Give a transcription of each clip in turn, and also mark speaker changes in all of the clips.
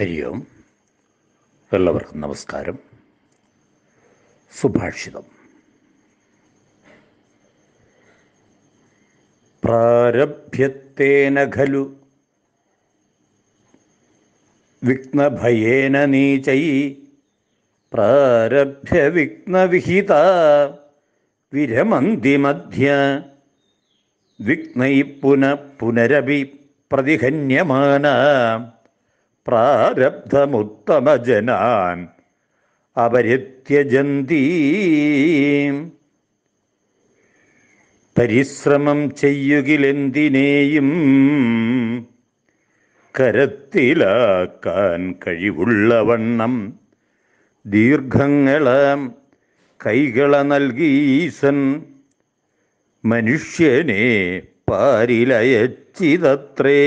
Speaker 1: ഹരി ഓം എല്ലാവർക്കും നമസ്കാരം സുഭാഷിതം പ്രാരഭ്യത്തേന ഖലു വിഘ്നഭയേന നീചൈ പ്രാരഭ്യ വിഘ്നവിഹിത വിരമന്തി മധ്യ വിഘ്നൈ പുനഃ പുനരഭി പ്രതിഹന്യമാനാം പ്രാരബ്ധമുത്തമജനാൻ അപരിത്യജന്തീ പരിശ്രമം ചെയ്യുകിലെന്തിനേയും കരത്തിലാക്കാൻ കഴിവുള്ളവണ്ണം ദീർഘങ്ങള കൈകള നൽകീസൻ മനുഷ്യനെ പാരിലയച്ചിതത്രേ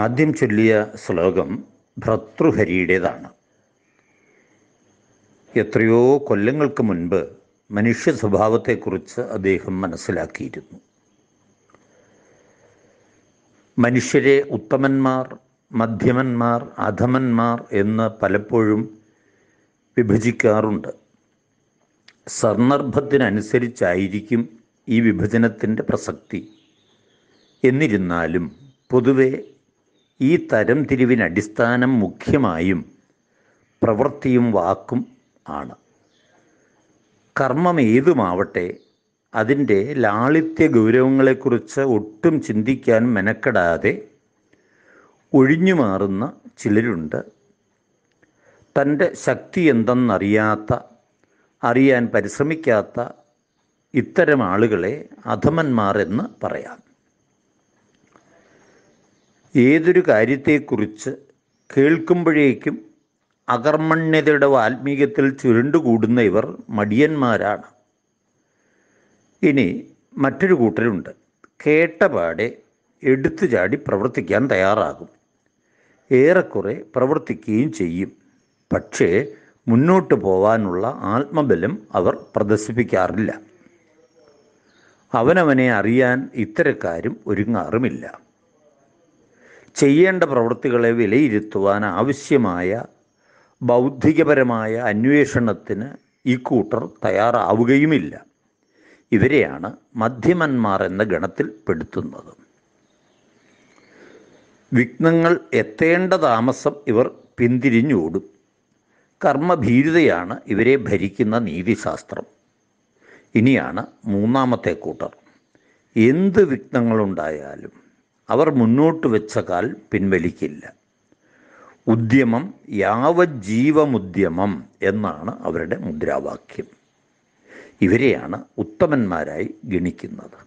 Speaker 1: ആദ്യം ചൊല്ലിയ ശ്ലോകം ഭർത്തൃഹരിയുടേതാണ് എത്രയോ കൊല്ലങ്ങൾക്ക് മുൻപ് മനുഷ്യ സ്വഭാവത്തെക്കുറിച്ച് അദ്ദേഹം മനസ്സിലാക്കിയിരുന്നു മനുഷ്യരെ ഉത്തമന്മാർ മധ്യമന്മാർ അധമന്മാർ എന്ന് പലപ്പോഴും വിഭജിക്കാറുണ്ട് സന്ദർഭത്തിനനുസരിച്ചായിരിക്കും ഈ വിഭജനത്തിൻ്റെ പ്രസക്തി എന്നിരുന്നാലും പൊതുവെ ഈ തരം തിരിവിനടിസ്ഥാനം മുഖ്യമായും പ്രവൃത്തിയും വാക്കും ആണ് കർമ്മം ഏതുമാവട്ടെ അതിൻ്റെ ലാളിത്യ ഗൗരവങ്ങളെക്കുറിച്ച് ഒട്ടും ചിന്തിക്കാൻ മെനക്കെടാതെ ഒഴിഞ്ഞു മാറുന്ന ചിലരുണ്ട് തൻ്റെ ശക്തി എന്തെന്നറിയാത്ത അറിയാൻ പരിശ്രമിക്കാത്ത ഇത്തരം ആളുകളെ അധമന്മാർ എന്ന് പറയാം ഏതൊരു കാര്യത്തെക്കുറിച്ച് കേൾക്കുമ്പോഴേക്കും അകർമ്മണ്യതയുടെ വാൽമീകത്തിൽ ചുരുണ്ടുകൂടുന്ന ഇവർ മടിയന്മാരാണ് ഇനി മറ്റൊരു കൂട്ടരുണ്ട് കേട്ടപാടെ എടുത്തു ചാടി പ്രവർത്തിക്കാൻ തയ്യാറാകും ഏറെക്കുറെ പ്രവർത്തിക്കുകയും ചെയ്യും പക്ഷേ മുന്നോട്ട് പോകാനുള്ള ആത്മബലം അവർ പ്രദർശിപ്പിക്കാറില്ല അവനവനെ അറിയാൻ ഇത്തരക്കാരും ഒരുങ്ങാറുമില്ല ചെയ്യേണ്ട പ്രവൃത്തികളെ വിലയിരുത്തുവാൻ ആവശ്യമായ ബൗദ്ധികപരമായ അന്വേഷണത്തിന് ഈ കൂട്ടർ തയ്യാറാവുകയുമില്ല ഇവരെയാണ് മധ്യമന്മാർ എന്ന ഗണത്തിൽ പെടുത്തുന്നത് വിഘ്നങ്ങൾ എത്തേണ്ട താമസം ഇവർ പിന്തിരിഞ്ഞോടും കർമ്മഭീരുതയാണ് ഇവരെ ഭരിക്കുന്ന നീതിശാസ്ത്രം ഇനിയാണ് മൂന്നാമത്തെ കൂട്ടർ എന്ത് വിഘ്നങ്ങളുണ്ടായാലും അവർ മുന്നോട്ട് വെച്ച കാൽ പിൻവലിക്കില്ല ഉദ്യമം യാവജീവമുദ്യമം എന്നാണ് അവരുടെ മുദ്രാവാക്യം ഇവരെയാണ് ഉത്തമന്മാരായി ഗണിക്കുന്നത്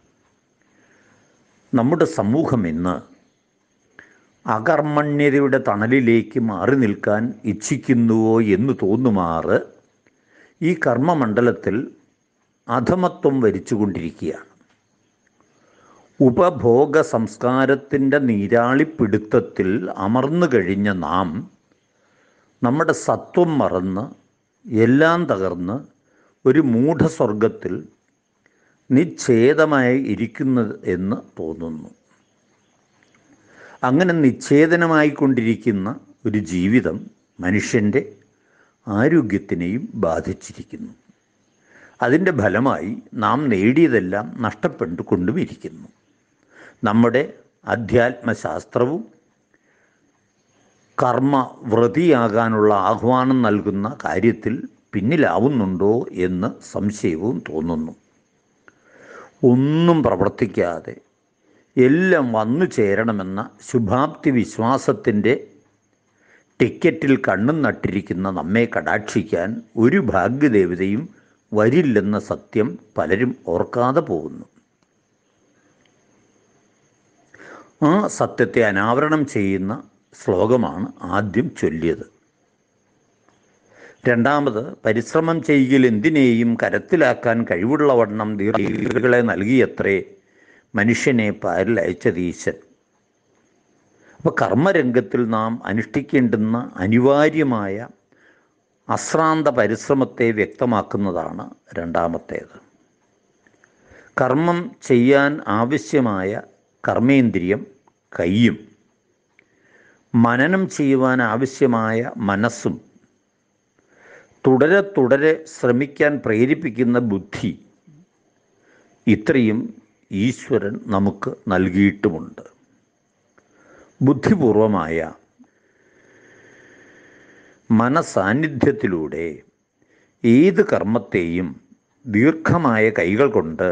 Speaker 1: നമ്മുടെ സമൂഹം ഇന്ന് അകർമ്മണ്യതയുടെ തണലിലേക്ക് മാറി നിൽക്കാൻ ഇച്ഛിക്കുന്നുവോ എന്ന് തോന്നുമാറ് ഈ കർമ്മമണ്ഡലത്തിൽ അധമത്വം വരിച്ചുകൊണ്ടിരിക്കുകയാണ് ഉപഭോഗ സംസ്കാരത്തിൻ്റെ നീരാളിപ്പിടുത്തത്തിൽ അമർന്നു കഴിഞ്ഞ നാം നമ്മുടെ സത്വം മറന്ന് എല്ലാം തകർന്ന് ഒരു മൂഢസ്വർഗത്തിൽ നിശ്ചേതമായി ഇരിക്കുന്നത് എന്ന് തോന്നുന്നു അങ്ങനെ നിച്ഛേദനമായിക്കൊണ്ടിരിക്കുന്ന ഒരു ജീവിതം മനുഷ്യൻ്റെ ആരോഗ്യത്തിനെയും ബാധിച്ചിരിക്കുന്നു അതിൻ്റെ ഫലമായി നാം നേടിയതെല്ലാം കൊണ്ടുമിരിക്കുന്നു നമ്മുടെ അധ്യാത്മശാസ്ത്രവും കർമ്മ വൃതിയാകാനുള്ള ആഹ്വാനം നൽകുന്ന കാര്യത്തിൽ പിന്നിലാവുന്നുണ്ടോ എന്ന് സംശയവും തോന്നുന്നു ഒന്നും പ്രവർത്തിക്കാതെ എല്ലാം വന്നു ചേരണമെന്ന ശുഭാപ്തി വിശ്വാസത്തിൻ്റെ ടിക്കറ്റിൽ കണ്ണും നട്ടിരിക്കുന്ന നമ്മെ കടാക്ഷിക്കാൻ ഒരു ഭാഗ്യദേവതയും വരില്ലെന്ന സത്യം പലരും ഓർക്കാതെ പോകുന്നു ആ സത്യത്തെ അനാവരണം ചെയ്യുന്ന ശ്ലോകമാണ് ആദ്യം ചൊല്ലിയത് രണ്ടാമത് പരിശ്രമം ചെയ്യുകിൽ എന്തിനേയും കരത്തിലാക്കാൻ വണ്ണം ദീർഘകളെ നൽകിയത്രേ മനുഷ്യനെ പാരിലയച്ചത് ഈശൻ അപ്പോൾ കർമ്മരംഗത്തിൽ നാം അനുഷ്ഠിക്കേണ്ടുന്ന അനിവാര്യമായ അശ്രാന്ത പരിശ്രമത്തെ വ്യക്തമാക്കുന്നതാണ് രണ്ടാമത്തേത് കർമ്മം ചെയ്യാൻ ആവശ്യമായ കർമ്മേന്ദ്രിയം കയ്യും മനനം ചെയ്യുവാൻ ആവശ്യമായ മനസ്സും തുടരെ തുടരെ ശ്രമിക്കാൻ പ്രേരിപ്പിക്കുന്ന ബുദ്ധി ഇത്രയും ഈശ്വരൻ നമുക്ക് നൽകിയിട്ടുമുണ്ട് ബുദ്ധിപൂർവമായ മനസാന്നിധ്യത്തിലൂടെ ഏത് കർമ്മത്തെയും ദീർഘമായ കൈകൾ കൊണ്ട്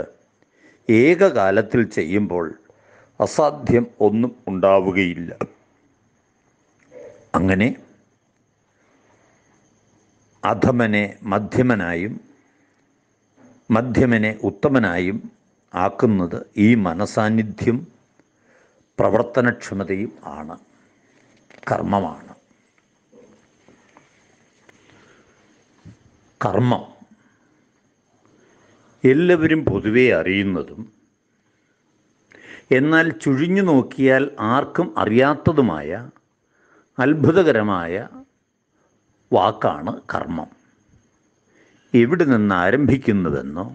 Speaker 1: ഏകകാലത്തിൽ ചെയ്യുമ്പോൾ അസാധ്യം ഒന്നും ഉണ്ടാവുകയില്ല അങ്ങനെ അധമനെ മധ്യമനായും മധ്യമനെ ഉത്തമനായും ആക്കുന്നത് ഈ മനസാന്നിധ്യം പ്രവർത്തനക്ഷമതയും ആണ് കർമ്മമാണ് കർമ്മം എല്ലാവരും പൊതുവെ അറിയുന്നതും എന്നാൽ ചുഴിഞ്ഞു നോക്കിയാൽ ആർക്കും അറിയാത്തതുമായ അത്ഭുതകരമായ വാക്കാണ് കർമ്മം എവിടെ നിന്ന് ആരംഭിക്കുന്നതെന്നോ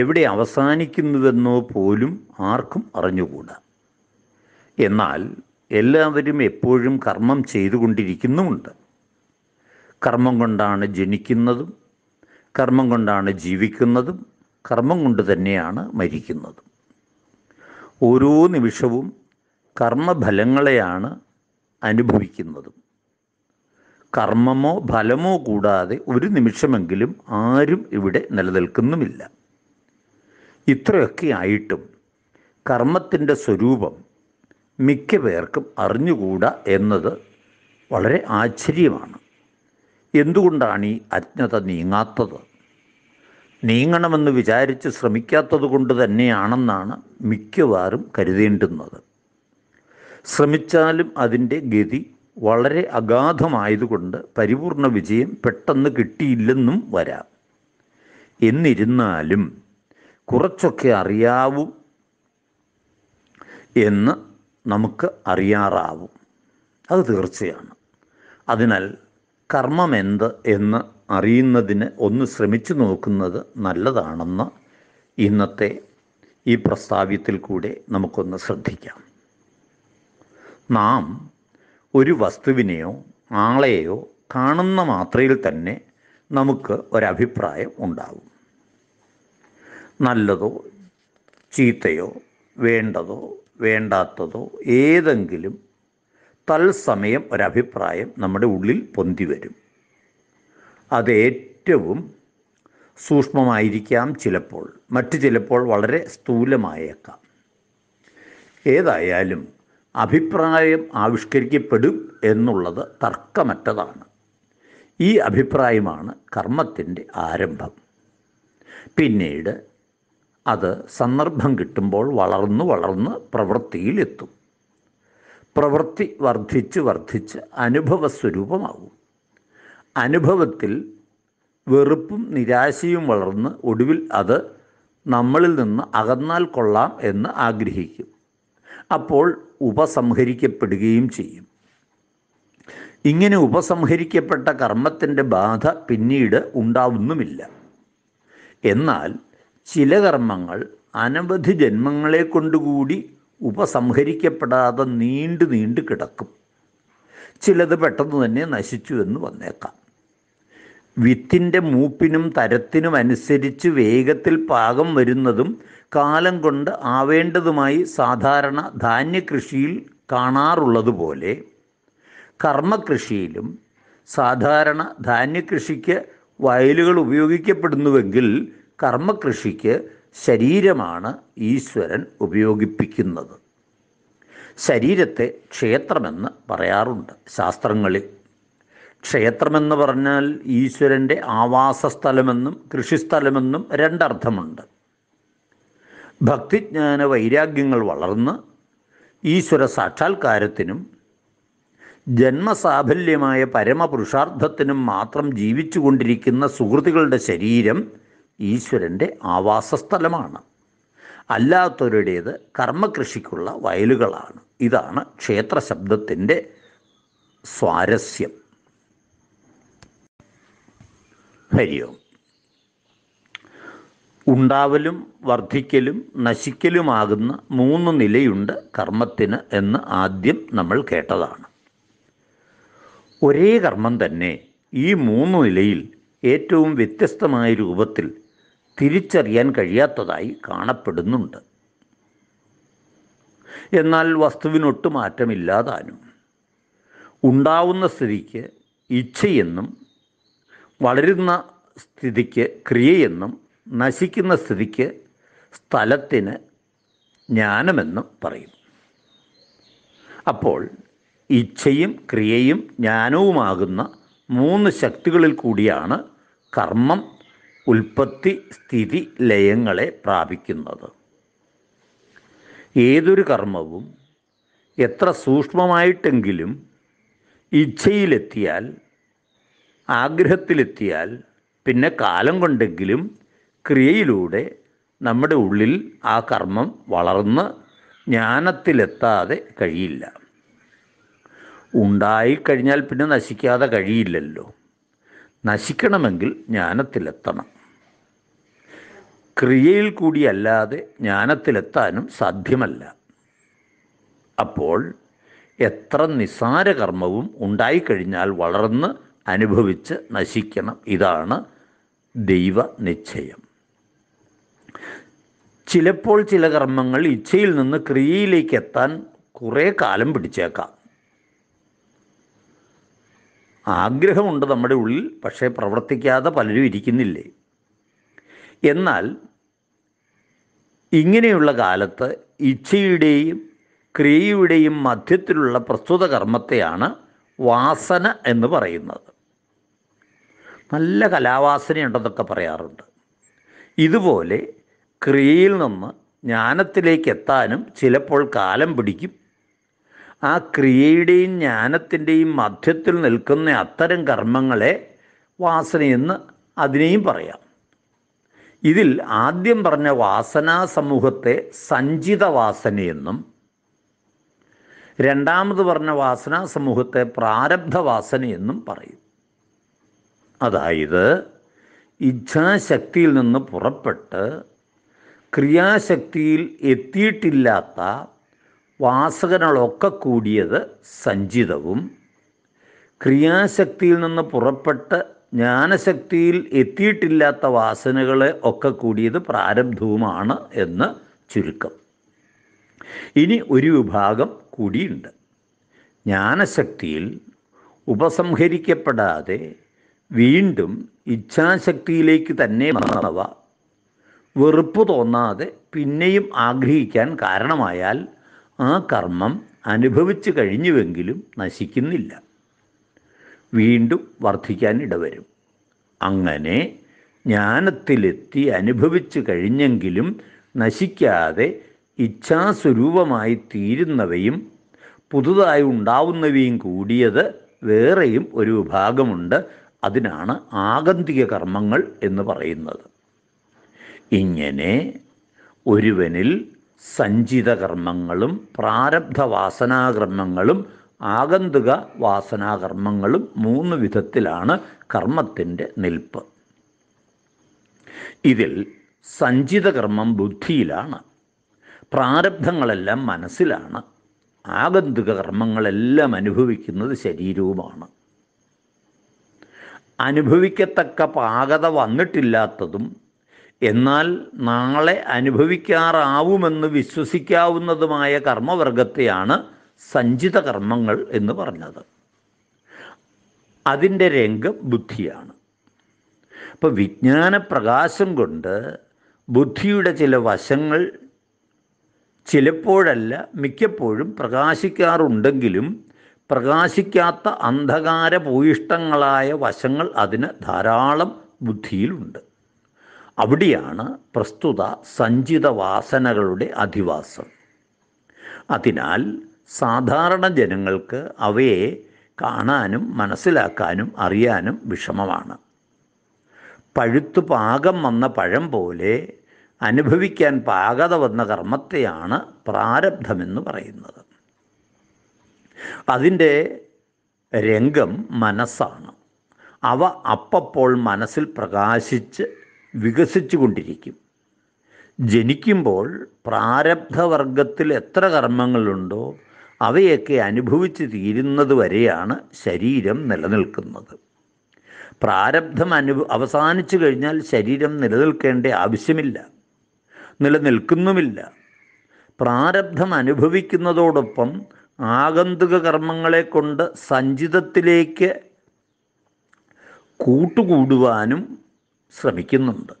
Speaker 1: എവിടെ അവസാനിക്കുന്നുവെന്നോ പോലും ആർക്കും അറിഞ്ഞുകൂടാ എന്നാൽ എല്ലാവരും എപ്പോഴും കർമ്മം ചെയ്തുകൊണ്ടിരിക്കുന്നുമുണ്ട് കർമ്മം കൊണ്ടാണ് ജനിക്കുന്നതും കർമ്മം കൊണ്ടാണ് ജീവിക്കുന്നതും കർമ്മം കൊണ്ട് തന്നെയാണ് മരിക്കുന്നതും ഓരോ നിമിഷവും കർമ്മഫലങ്ങളെയാണ് അനുഭവിക്കുന്നതും കർമ്മമോ ഫലമോ കൂടാതെ ഒരു നിമിഷമെങ്കിലും ആരും ഇവിടെ നിലനിൽക്കുന്നുമില്ല ഇത്രയൊക്കെ ആയിട്ടും കർമ്മത്തിൻ്റെ സ്വരൂപം മിക്ക പേർക്കും അറിഞ്ഞുകൂടാ എന്നത് വളരെ ആശ്ചര്യമാണ് എന്തുകൊണ്ടാണ് ഈ അജ്ഞത നീങ്ങാത്തത് നീങ്ങണമെന്ന് വിചാരിച്ച് ശ്രമിക്കാത്തത് കൊണ്ട് തന്നെയാണെന്നാണ് മിക്കവാറും കരുതേണ്ടുന്നത് ശ്രമിച്ചാലും അതിൻ്റെ ഗതി വളരെ അഗാധമായതുകൊണ്ട് പരിപൂർണ വിജയം പെട്ടെന്ന് കിട്ടിയില്ലെന്നും വരാം എന്നിരുന്നാലും കുറച്ചൊക്കെ അറിയാവും എന്ന് നമുക്ക് അറിയാറാവും അത് തീർച്ചയാണ് അതിനാൽ കർമ്മമെന്ത് എന്ന് അറിയുന്നതിന് ഒന്ന് ശ്രമിച്ചു നോക്കുന്നത് നല്ലതാണെന്ന് ഇന്നത്തെ ഈ പ്രസ്താവ്യത്തിൽ കൂടെ നമുക്കൊന്ന് ശ്രദ്ധിക്കാം നാം ഒരു വസ്തുവിനെയോ ആളെയോ കാണുന്ന മാത്രയിൽ തന്നെ നമുക്ക് ഒരഭിപ്രായം ഉണ്ടാവും നല്ലതോ ചീത്തയോ വേണ്ടതോ വേണ്ടാത്തതോ ഏതെങ്കിലും തത്സമയം ഒരഭിപ്രായം നമ്മുടെ ഉള്ളിൽ പൊന്തി വരും അത് ഏറ്റവും സൂക്ഷ്മമായിരിക്കാം ചിലപ്പോൾ മറ്റു ചിലപ്പോൾ വളരെ സ്ഥൂലമായേക്കാം ഏതായാലും അഭിപ്രായം ആവിഷ്കരിക്കപ്പെടും എന്നുള്ളത് തർക്കമറ്റതാണ് ഈ അഭിപ്രായമാണ് കർമ്മത്തിൻ്റെ ആരംഭം പിന്നീട് അത് സന്ദർഭം കിട്ടുമ്പോൾ വളർന്നു വളർന്ന് പ്രവൃത്തിയിലെത്തും പ്രവൃത്തി വർദ്ധിച്ച് വർദ്ധിച്ച് അനുഭവസ്വരൂപമാകും അനുഭവത്തിൽ വെറുപ്പും നിരാശയും വളർന്ന് ഒടുവിൽ അത് നമ്മളിൽ നിന്ന് അകന്നാൽ കൊള്ളാം എന്ന് ആഗ്രഹിക്കും അപ്പോൾ ഉപസംഹരിക്കപ്പെടുകയും ചെയ്യും ഇങ്ങനെ ഉപസംഹരിക്കപ്പെട്ട കർമ്മത്തിൻ്റെ ബാധ പിന്നീട് ഉണ്ടാവുന്നുമില്ല എന്നാൽ ചില കർമ്മങ്ങൾ അനവധി ജന്മങ്ങളെ കൊണ്ടുകൂടി ഉപസംഹരിക്കപ്പെടാതെ നീണ്ടു നീണ്ടു കിടക്കും ചിലത് പെട്ടെന്ന് തന്നെ നശിച്ചു എന്ന് വന്നേക്കാം വിത്തിൻ്റെ മൂപ്പിനും തരത്തിനും അനുസരിച്ച് വേഗത്തിൽ പാകം വരുന്നതും കാലം കൊണ്ട് ആവേണ്ടതുമായി സാധാരണ ധാന്യകൃഷിയിൽ കാണാറുള്ളതുപോലെ കർമ്മകൃഷിയിലും സാധാരണ ധാന്യകൃഷിക്ക് വയലുകൾ ഉപയോഗിക്കപ്പെടുന്നുവെങ്കിൽ കർമ്മകൃഷിക്ക് ശരീരമാണ് ഈശ്വരൻ ഉപയോഗിപ്പിക്കുന്നത് ശരീരത്തെ ക്ഷേത്രമെന്ന് പറയാറുണ്ട് ശാസ്ത്രങ്ങളിൽ ക്ഷേത്രമെന്ന് പറഞ്ഞാൽ ഈശ്വരൻ്റെ ആവാസസ്ഥലമെന്നും കൃഷിസ്ഥലമെന്നും രണ്ടർത്ഥമുണ്ട് ഭക്തിജ്ഞാന വൈരാഗ്യങ്ങൾ വളർന്ന് ഈശ്വര സാക്ഷാത്കാരത്തിനും ജന്മസാഫല്യമായ പരമപുരുഷാർത്ഥത്തിനും മാത്രം ജീവിച്ചു കൊണ്ടിരിക്കുന്ന സുഹൃത്തുക്കളുടെ ശരീരം ഈശ്വരൻ്റെ ആവാസസ്ഥലമാണ് അല്ലാത്തവരുടേത് കർമ്മകൃഷിക്കുള്ള വയലുകളാണ് ഇതാണ് ക്ഷേത്രശബ്ദത്തിൻ്റെ സ്വാരസ്യം ഹരി ഓം ഉണ്ടാവലും വർദ്ധിക്കലും നശിക്കലുമാകുന്ന മൂന്ന് നിലയുണ്ട് കർമ്മത്തിന് എന്ന് ആദ്യം നമ്മൾ കേട്ടതാണ് ഒരേ കർമ്മം തന്നെ ഈ മൂന്ന് നിലയിൽ ഏറ്റവും വ്യത്യസ്തമായ രൂപത്തിൽ തിരിച്ചറിയാൻ കഴിയാത്തതായി കാണപ്പെടുന്നുണ്ട് എന്നാൽ വസ്തുവിനൊട്ട് മാറ്റമില്ലാതാനും ഉണ്ടാവുന്ന സ്ഥിതിക്ക് ഇച്ഛയെന്നും വളരുന്ന സ്ഥിതിക്ക് ക്രിയയെന്നും നശിക്കുന്ന സ്ഥിതിക്ക് സ്ഥലത്തിന് ജ്ഞാനമെന്നും പറയും അപ്പോൾ ഇച്ഛയും ക്രിയയും ജ്ഞാനവുമാകുന്ന മൂന്ന് ശക്തികളിൽ കൂടിയാണ് കർമ്മം ഉൽപ്പത്തി സ്ഥിതി ലയങ്ങളെ പ്രാപിക്കുന്നത് ഏതൊരു കർമ്മവും എത്ര സൂക്ഷ്മമായിട്ടെങ്കിലും ഇച്ഛയിലെത്തിയാൽ ആഗ്രഹത്തിലെത്തിയാൽ പിന്നെ കാലം കൊണ്ടെങ്കിലും ക്രിയയിലൂടെ നമ്മുടെ ഉള്ളിൽ ആ കർമ്മം വളർന്ന് ജ്ഞാനത്തിലെത്താതെ കഴിയില്ല ഉണ്ടായിക്കഴിഞ്ഞാൽ പിന്നെ നശിക്കാതെ കഴിയില്ലല്ലോ നശിക്കണമെങ്കിൽ ജ്ഞാനത്തിലെത്തണം ക്രിയയിൽ കൂടിയല്ലാതെ ജ്ഞാനത്തിലെത്താനും സാധ്യമല്ല അപ്പോൾ എത്ര നിസാര കർമ്മവും ഉണ്ടായിക്കഴിഞ്ഞാൽ വളർന്ന് അനുഭവിച്ച് നശിക്കണം ഇതാണ് ദൈവ നിശ്ചയം ചിലപ്പോൾ ചില കർമ്മങ്ങൾ ഇച്ഛയിൽ നിന്ന് ക്രിയയിലേക്ക് എത്താൻ കുറേ കാലം പിടിച്ചേക്കാം ആഗ്രഹമുണ്ട് നമ്മുടെ ഉള്ളിൽ പക്ഷേ പ്രവർത്തിക്കാതെ പലരും ഇരിക്കുന്നില്ലേ എന്നാൽ ഇങ്ങനെയുള്ള കാലത്ത് ഇച്ഛയുടെയും ക്രിയയുടെയും മധ്യത്തിലുള്ള പ്രസ്തുത കർമ്മത്തെയാണ് വാസന എന്ന് പറയുന്നത് നല്ല കലാവാസനയുണ്ടെന്നൊക്കെ പറയാറുണ്ട് ഇതുപോലെ ക്രിയയിൽ നിന്ന് ജ്ഞാനത്തിലേക്ക് എത്താനും ചിലപ്പോൾ കാലം പിടിക്കും ആ ക്രിയയുടെയും ജ്ഞാനത്തിൻ്റെയും മധ്യത്തിൽ നിൽക്കുന്ന അത്തരം കർമ്മങ്ങളെ വാസനയെന്ന് അതിനെയും പറയാം ഇതിൽ ആദ്യം പറഞ്ഞ വാസനാ സമൂഹത്തെ സഞ്ചിത വാസനയെന്നും രണ്ടാമത് പറഞ്ഞ വാസനാ സമൂഹത്തെ പ്രാരബ്ധ വാസനയെന്നും പറയും അതായത് ഇച്ഛാശക്തിയിൽ നിന്ന് പുറപ്പെട്ട് ക്രിയാശക്തിയിൽ എത്തിയിട്ടില്ലാത്ത വാസകങ്ങളൊക്കെ കൂടിയത് സഞ്ചിതവും ക്രിയാശക്തിയിൽ നിന്ന് പുറപ്പെട്ട് ജ്ഞാനശക്തിയിൽ എത്തിയിട്ടില്ലാത്ത വാസനകളെ ഒക്കെ കൂടിയത് പ്രാരബ്ധവുമാണ് എന്ന് ചുരുക്കം ഇനി ഒരു വിഭാഗം കൂടിയുണ്ട് ജ്ഞാനശക്തിയിൽ ഉപസംഹരിക്കപ്പെടാതെ വീണ്ടും ഇച്ഛാശക്തിയിലേക്ക് തന്നെ മാറവ വെറുപ്പ് തോന്നാതെ പിന്നെയും ആഗ്രഹിക്കാൻ കാരണമായാൽ ആ കർമ്മം അനുഭവിച്ചു കഴിഞ്ഞുവെങ്കിലും നശിക്കുന്നില്ല വീണ്ടും വർദ്ധിക്കാൻ ഇടവരും അങ്ങനെ ജ്ഞാനത്തിലെത്തി അനുഭവിച്ചു കഴിഞ്ഞെങ്കിലും നശിക്കാതെ ഇച്ഛാസ്വരൂപമായി തീരുന്നവയും പുതുതായി ഉണ്ടാവുന്നവയും കൂടിയത് വേറെയും ഒരു വിഭാഗമുണ്ട് അതിനാണ് ആഗന്തിക കർമ്മങ്ങൾ എന്ന് പറയുന്നത് ഇങ്ങനെ ഒരുവനിൽ സഞ്ചിത കർമ്മങ്ങളും പ്രാരബ്ധ വാസനാകർമ്മങ്ങളും ആഗന്തുക വാസനാകർമ്മങ്ങളും മൂന്ന് വിധത്തിലാണ് കർമ്മത്തിൻ്റെ നിൽപ്പ് ഇതിൽ സഞ്ചിത കർമ്മം ബുദ്ധിയിലാണ് പ്രാരബ്ധങ്ങളെല്ലാം മനസ്സിലാണ് ആഗന്തുക കർമ്മങ്ങളെല്ലാം അനുഭവിക്കുന്നത് ശരീരവുമാണ് അനുഭവിക്കത്തക്ക പാകത വന്നിട്ടില്ലാത്തതും എന്നാൽ നാളെ അനുഭവിക്കാറാവുമെന്ന് വിശ്വസിക്കാവുന്നതുമായ കർമ്മവർഗത്തെയാണ് സഞ്ചിത കർമ്മങ്ങൾ എന്ന് പറഞ്ഞത് അതിൻ്റെ രംഗം ബുദ്ധിയാണ് അപ്പോൾ വിജ്ഞാനപ്രകാശം കൊണ്ട് ബുദ്ധിയുടെ ചില വശങ്ങൾ ചിലപ്പോഴല്ല മിക്കപ്പോഴും പ്രകാശിക്കാറുണ്ടെങ്കിലും പ്രകാശിക്കാത്ത അന്ധകാര ഭൂയിഷ്ടങ്ങളായ വശങ്ങൾ അതിന് ധാരാളം ബുദ്ധിയിലുണ്ട് അവിടെയാണ് പ്രസ്തുത സഞ്ചിത വാസനകളുടെ അധിവാസം അതിനാൽ സാധാരണ ജനങ്ങൾക്ക് അവയെ കാണാനും മനസ്സിലാക്കാനും അറിയാനും വിഷമമാണ് പഴുത്തു പാകം വന്ന പഴം പോലെ അനുഭവിക്കാൻ പാകത വന്ന കർമ്മത്തെയാണ് പ്രാരബ്ധമെന്ന് പറയുന്നത് അതിൻ്റെ രംഗം മനസ്സാണ് അവ അപ്പപ്പോൾ മനസ്സിൽ പ്രകാശിച്ച് വികസിച്ചു കൊണ്ടിരിക്കും ജനിക്കുമ്പോൾ പ്രാരബ്ധവർഗത്തിൽ എത്ര കർമ്മങ്ങളുണ്ടോ അവയൊക്കെ അനുഭവിച്ച് തീരുന്നത് വരെയാണ് ശരീരം നിലനിൽക്കുന്നത് പ്രാരബ്ധം അനുഭ അവസാനിച്ചു കഴിഞ്ഞാൽ ശരീരം നിലനിൽക്കേണ്ട ആവശ്യമില്ല നിലനിൽക്കുന്നുമില്ല പ്രാരബ്ധം അനുഭവിക്കുന്നതോടൊപ്പം ആഗന്തുക കർമ്മങ്ങളെ കൊണ്ട് സഞ്ചിതത്തിലേക്ക് കൂട്ടുകൂടുവാനും ശ്രമിക്കുന്നുണ്ട്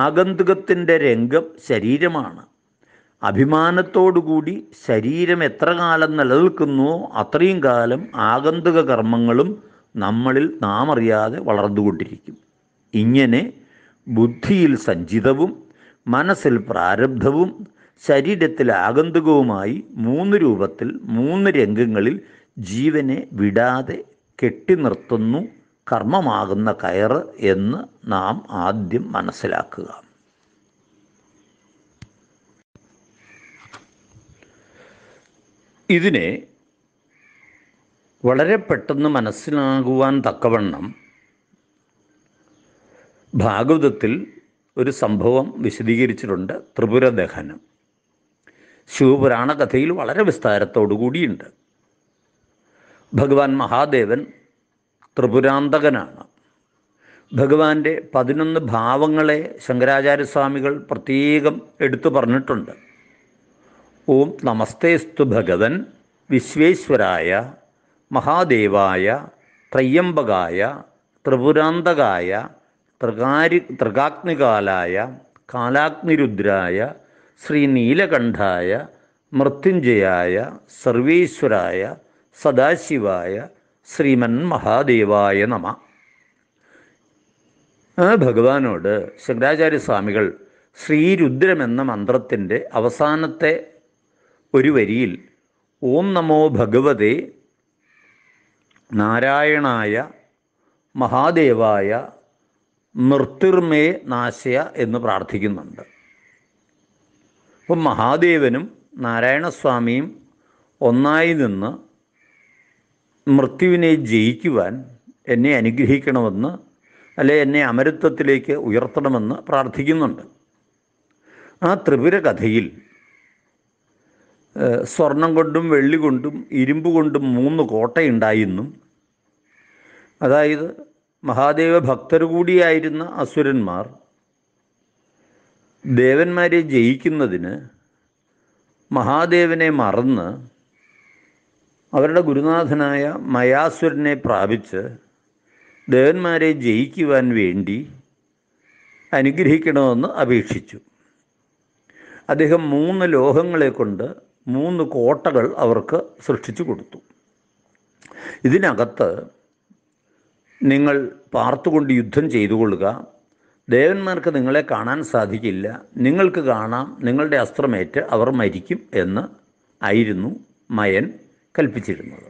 Speaker 1: ആഗന്തുകത്തിൻ്റെ രംഗം ശരീരമാണ് അഭിമാനത്തോടുകൂടി ശരീരം എത്ര കാലം നിലനിൽക്കുന്നുവോ അത്രയും കാലം ആഗന്തുക കർമ്മങ്ങളും നമ്മളിൽ നാം അറിയാതെ വളർന്നുകൊണ്ടിരിക്കും ഇങ്ങനെ ബുദ്ധിയിൽ സഞ്ചിതവും മനസ്സിൽ പ്രാരബ്ധവും ശരീരത്തിൽ ആഗന്തുകവുമായി മൂന്ന് രൂപത്തിൽ മൂന്ന് രംഗങ്ങളിൽ ജീവനെ വിടാതെ കെട്ടി നിർത്തുന്നു കർമ്മമാകുന്ന കയറ് എന്ന് നാം ആദ്യം മനസ്സിലാക്കുക ഇതിനെ വളരെ പെട്ടെന്ന് മനസ്സിലാകുവാൻ തക്കവണ്ണം ഭാഗവതത്തിൽ ഒരു സംഭവം വിശദീകരിച്ചിട്ടുണ്ട് ത്രിപുര ദഹനം ശിവപുരാണ കഥയിൽ വളരെ വിസ്താരത്തോടു കൂടിയുണ്ട് ഭഗവാൻ മഹാദേവൻ ത്രിപുരാന്തകനാണ് ഭഗവാന്റെ പതിനൊന്ന് ഭാവങ്ങളെ ശങ്കരാചാര്യസ്വാമികൾ പ്രത്യേകം എടുത്തു പറഞ്ഞിട്ടുണ്ട് ഓം നമസ്തേസ്തു ഭഗവൻ വിശ്വേശ്വരായ മഹാദേവായ ത്രയ്യംബകായ ത്രിപുരാന്തകായ ത്രികാരി ത്രികാഗ്നികാലായ കാലാഗ്നിരുദ്രായ ശ്രീ നീലകണ്ഠായ മൃത്യുഞ്ജയായ സർവീശ്വരായ സദാശിവായ ശ്രീമൻ മഹാദേവായ നമ ആ ഭഗവാനോട് ശങ്കരാചാര്യസ്വാമികൾ സ്വാമികൾ ശ്രീരുദ്രമെന്ന മന്ത്രത്തിൻ്റെ അവസാനത്തെ ഒരു വരിയിൽ ഓം നമോ ഭഗവതേ നാരായണായ മഹാദേവായ നിർത്തിർമേ നാശയ എന്ന് പ്രാർത്ഥിക്കുന്നുണ്ട് അപ്പം മഹാദേവനും നാരായണസ്വാമിയും ഒന്നായി നിന്ന് മൃത്യുവിനെ ജയിക്കുവാൻ എന്നെ അനുഗ്രഹിക്കണമെന്ന് അല്ലെ എന്നെ അമരത്വത്തിലേക്ക് ഉയർത്തണമെന്ന് പ്രാർത്ഥിക്കുന്നുണ്ട് ആ ത്രിപുര കഥയിൽ സ്വർണം കൊണ്ടും വെള്ളി കൊണ്ടും ഇരുമ്പ് കൊണ്ടും മൂന്ന് കോട്ടയുണ്ടായിരുന്നു അതായത് മഹാദേവ ഭക്തർ കൂടിയായിരുന്ന അസുരന്മാർ ദേവന്മാരെ ജയിക്കുന്നതിന് മഹാദേവനെ മറന്ന് അവരുടെ ഗുരുനാഥനായ മയാസുരനെ പ്രാപിച്ച് ദേവന്മാരെ ജയിക്കുവാൻ വേണ്ടി അനുഗ്രഹിക്കണമെന്ന് അപേക്ഷിച്ചു അദ്ദേഹം മൂന്ന് ലോഹങ്ങളെ കൊണ്ട് മൂന്ന് കോട്ടകൾ അവർക്ക് സൃഷ്ടിച്ചു കൊടുത്തു ഇതിനകത്ത് നിങ്ങൾ പാർത്തുകൊണ്ട് യുദ്ധം ചെയ്തു കൊള്ളുക ദേവന്മാർക്ക് നിങ്ങളെ കാണാൻ സാധിക്കില്ല നിങ്ങൾക്ക് കാണാം നിങ്ങളുടെ അസ്ത്രമേറ്റ് അവർ മരിക്കും എന്ന് ആയിരുന്നു മയൻ കൽപ്പിച്ചിരുന്നത്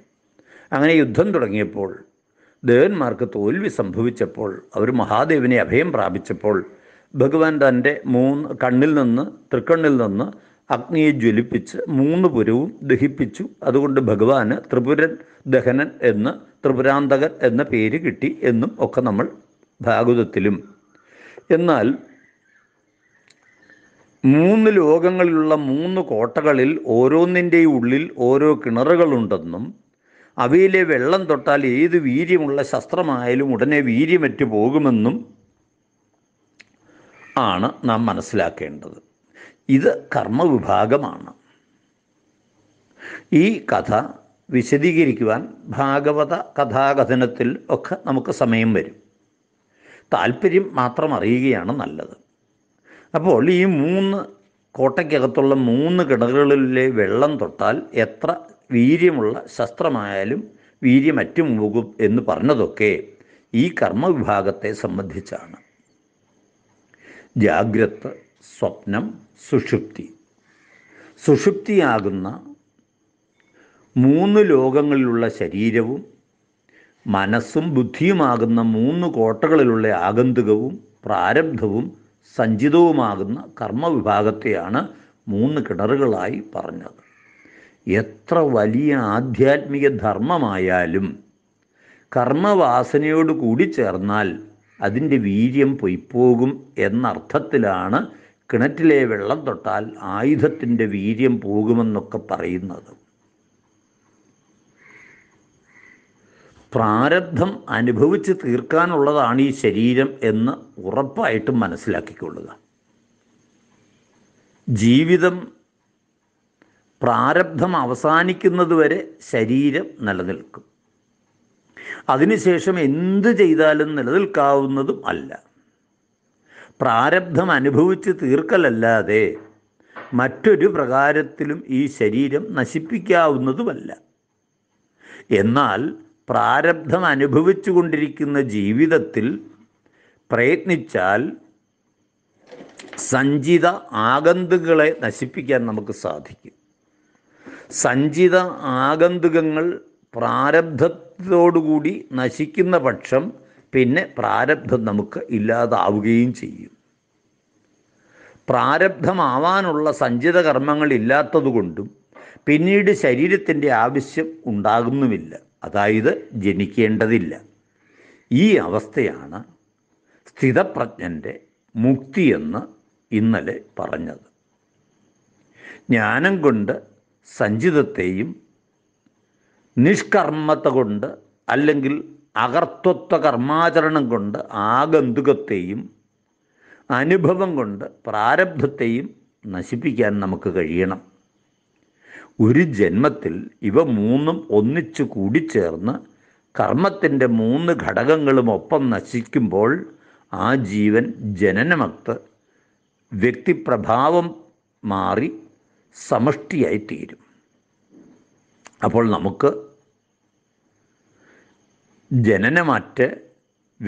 Speaker 1: അങ്ങനെ യുദ്ധം തുടങ്ങിയപ്പോൾ ദേവന്മാർക്ക് തോൽവി സംഭവിച്ചപ്പോൾ അവർ മഹാദേവനെ അഭയം പ്രാപിച്ചപ്പോൾ ഭഗവാൻ തൻ്റെ മൂന്ന് കണ്ണിൽ നിന്ന് തൃക്കണ്ണിൽ നിന്ന് അഗ്നിയെ ജ്വലിപ്പിച്ച് മൂന്ന് പുരവും ദഹിപ്പിച്ചു അതുകൊണ്ട് ഭഗവാന് ത്രിപുരൻ ദഹനൻ എന്ന് ത്രിപുരാന്തകൻ എന്ന പേര് കിട്ടി എന്നും ഒക്കെ നമ്മൾ ഭാഗവതത്തിലും എന്നാൽ മൂന്ന് ലോകങ്ങളിലുള്ള മൂന്ന് കോട്ടകളിൽ ഓരോന്നിൻ്റെയും ഉള്ളിൽ ഓരോ കിണറുകളുണ്ടെന്നും അവയിലെ വെള്ളം തൊട്ടാൽ ഏത് വീര്യമുള്ള ശസ്ത്രമായാലും ഉടനെ വീര്യമറ്റു പോകുമെന്നും ആണ് നാം മനസ്സിലാക്കേണ്ടത് ഇത് കർമ്മവിഭാഗമാണ് ഈ കഥ വിശദീകരിക്കുവാൻ ഭാഗവത കഥാകഥനത്തിൽ ഒക്കെ നമുക്ക് സമയം വരും താല്പര്യം മാത്രം അറിയുകയാണ് നല്ലത് അപ്പോൾ ഈ മൂന്ന് കോട്ടയ്ക്കകത്തുള്ള മൂന്ന് കിണറുകളിലെ വെള്ളം തൊട്ടാൽ എത്ര വീര്യമുള്ള ശസ്ത്രമായാലും വീര്യമറ്റും പോകും എന്ന് പറഞ്ഞതൊക്കെ ഈ കർമ്മവിഭാഗത്തെ സംബന്ധിച്ചാണ് ജാഗ്രത സ്വപ്നം സുഷുപ്തി സുഷുപ്തിയാകുന്ന മൂന്ന് ലോകങ്ങളിലുള്ള ശരീരവും മനസ്സും ബുദ്ധിയുമാകുന്ന മൂന്ന് കോട്ടകളിലുള്ള ആഗന്തുകവും പ്രാരബ്ധവും സഞ്ചിതവുമാകുന്ന കർമ്മവിഭാഗത്തെയാണ് മൂന്ന് കിണറുകളായി പറഞ്ഞത് എത്ര വലിയ ആധ്യാത്മിക ധർമ്മമായാലും കർമ്മവാസനയോട് കൂടി ചേർന്നാൽ അതിൻ്റെ വീര്യം പൊയ്പോകും എന്നർത്ഥത്തിലാണ് കിണറ്റിലെ വെള്ളം തൊട്ടാൽ ആയുധത്തിൻ്റെ വീര്യം പോകുമെന്നൊക്കെ പറയുന്നത് പ്രാരബ്ധം അനുഭവിച്ച് തീർക്കാനുള്ളതാണ് ഈ ശരീരം എന്ന് ഉറപ്പായിട്ടും മനസ്സിലാക്കിക്കൊള്ളുക ജീവിതം പ്രാരബ്ധം അവസാനിക്കുന്നതുവരെ ശരീരം നിലനിൽക്കും അതിനുശേഷം എന്ത് ചെയ്താലും നിലനിൽക്കാവുന്നതും അല്ല പ്രാരബ്ധം അനുഭവിച്ച് തീർക്കലല്ലാതെ മറ്റൊരു പ്രകാരത്തിലും ഈ ശരീരം നശിപ്പിക്കാവുന്നതുമല്ല എന്നാൽ പ്രാരബ്ധം അനുഭവിച്ചു കൊണ്ടിരിക്കുന്ന ജീവിതത്തിൽ പ്രയത്നിച്ചാൽ സഞ്ചിത ആഗന്തുകളെ നശിപ്പിക്കാൻ നമുക്ക് സാധിക്കും സഞ്ചിത ആഗന്തുകങ്ങൾ പ്രാരബ്ധത്തോടുകൂടി നശിക്കുന്ന പക്ഷം പിന്നെ പ്രാരബ്ധം നമുക്ക് ഇല്ലാതാവുകയും ചെയ്യും പ്രാരബ്ധമാവാനുള്ള സഞ്ചിത കർമ്മങ്ങൾ ഇല്ലാത്തതുകൊണ്ടും പിന്നീട് ശരീരത്തിൻ്റെ ആവശ്യം ഉണ്ടാകുന്നുമില്ല അതായത് ജനിക്കേണ്ടതില്ല ഈ അവസ്ഥയാണ് സ്ഥിതപ്രജ്ഞൻ്റെ മുക്തിയെന്ന് ഇന്നലെ പറഞ്ഞത് ജ്ഞാനം കൊണ്ട് സഞ്ചിതത്തെയും നിഷ്കർമ്മത കൊണ്ട് അല്ലെങ്കിൽ അകർത്വത്വ കർമാചരണം കൊണ്ട് ആഗന്തുകത്തെയും അനുഭവം കൊണ്ട് പ്രാരബ്ധത്തെയും നശിപ്പിക്കാൻ നമുക്ക് കഴിയണം ഒരു ജന്മത്തിൽ ഇവ മൂന്നും ഒന്നിച്ചു കൂടിച്ചേർന്ന് കർമ്മത്തിൻ്റെ മൂന്ന് ഘടകങ്ങളും ഒപ്പം നശിക്കുമ്പോൾ ആ ജീവൻ ജനനമത്ത് വ്യക്തിപ്രഭാവം മാറി സമഷ്ടിയായി തീരും അപ്പോൾ നമുക്ക് ജനനമാറ്റ്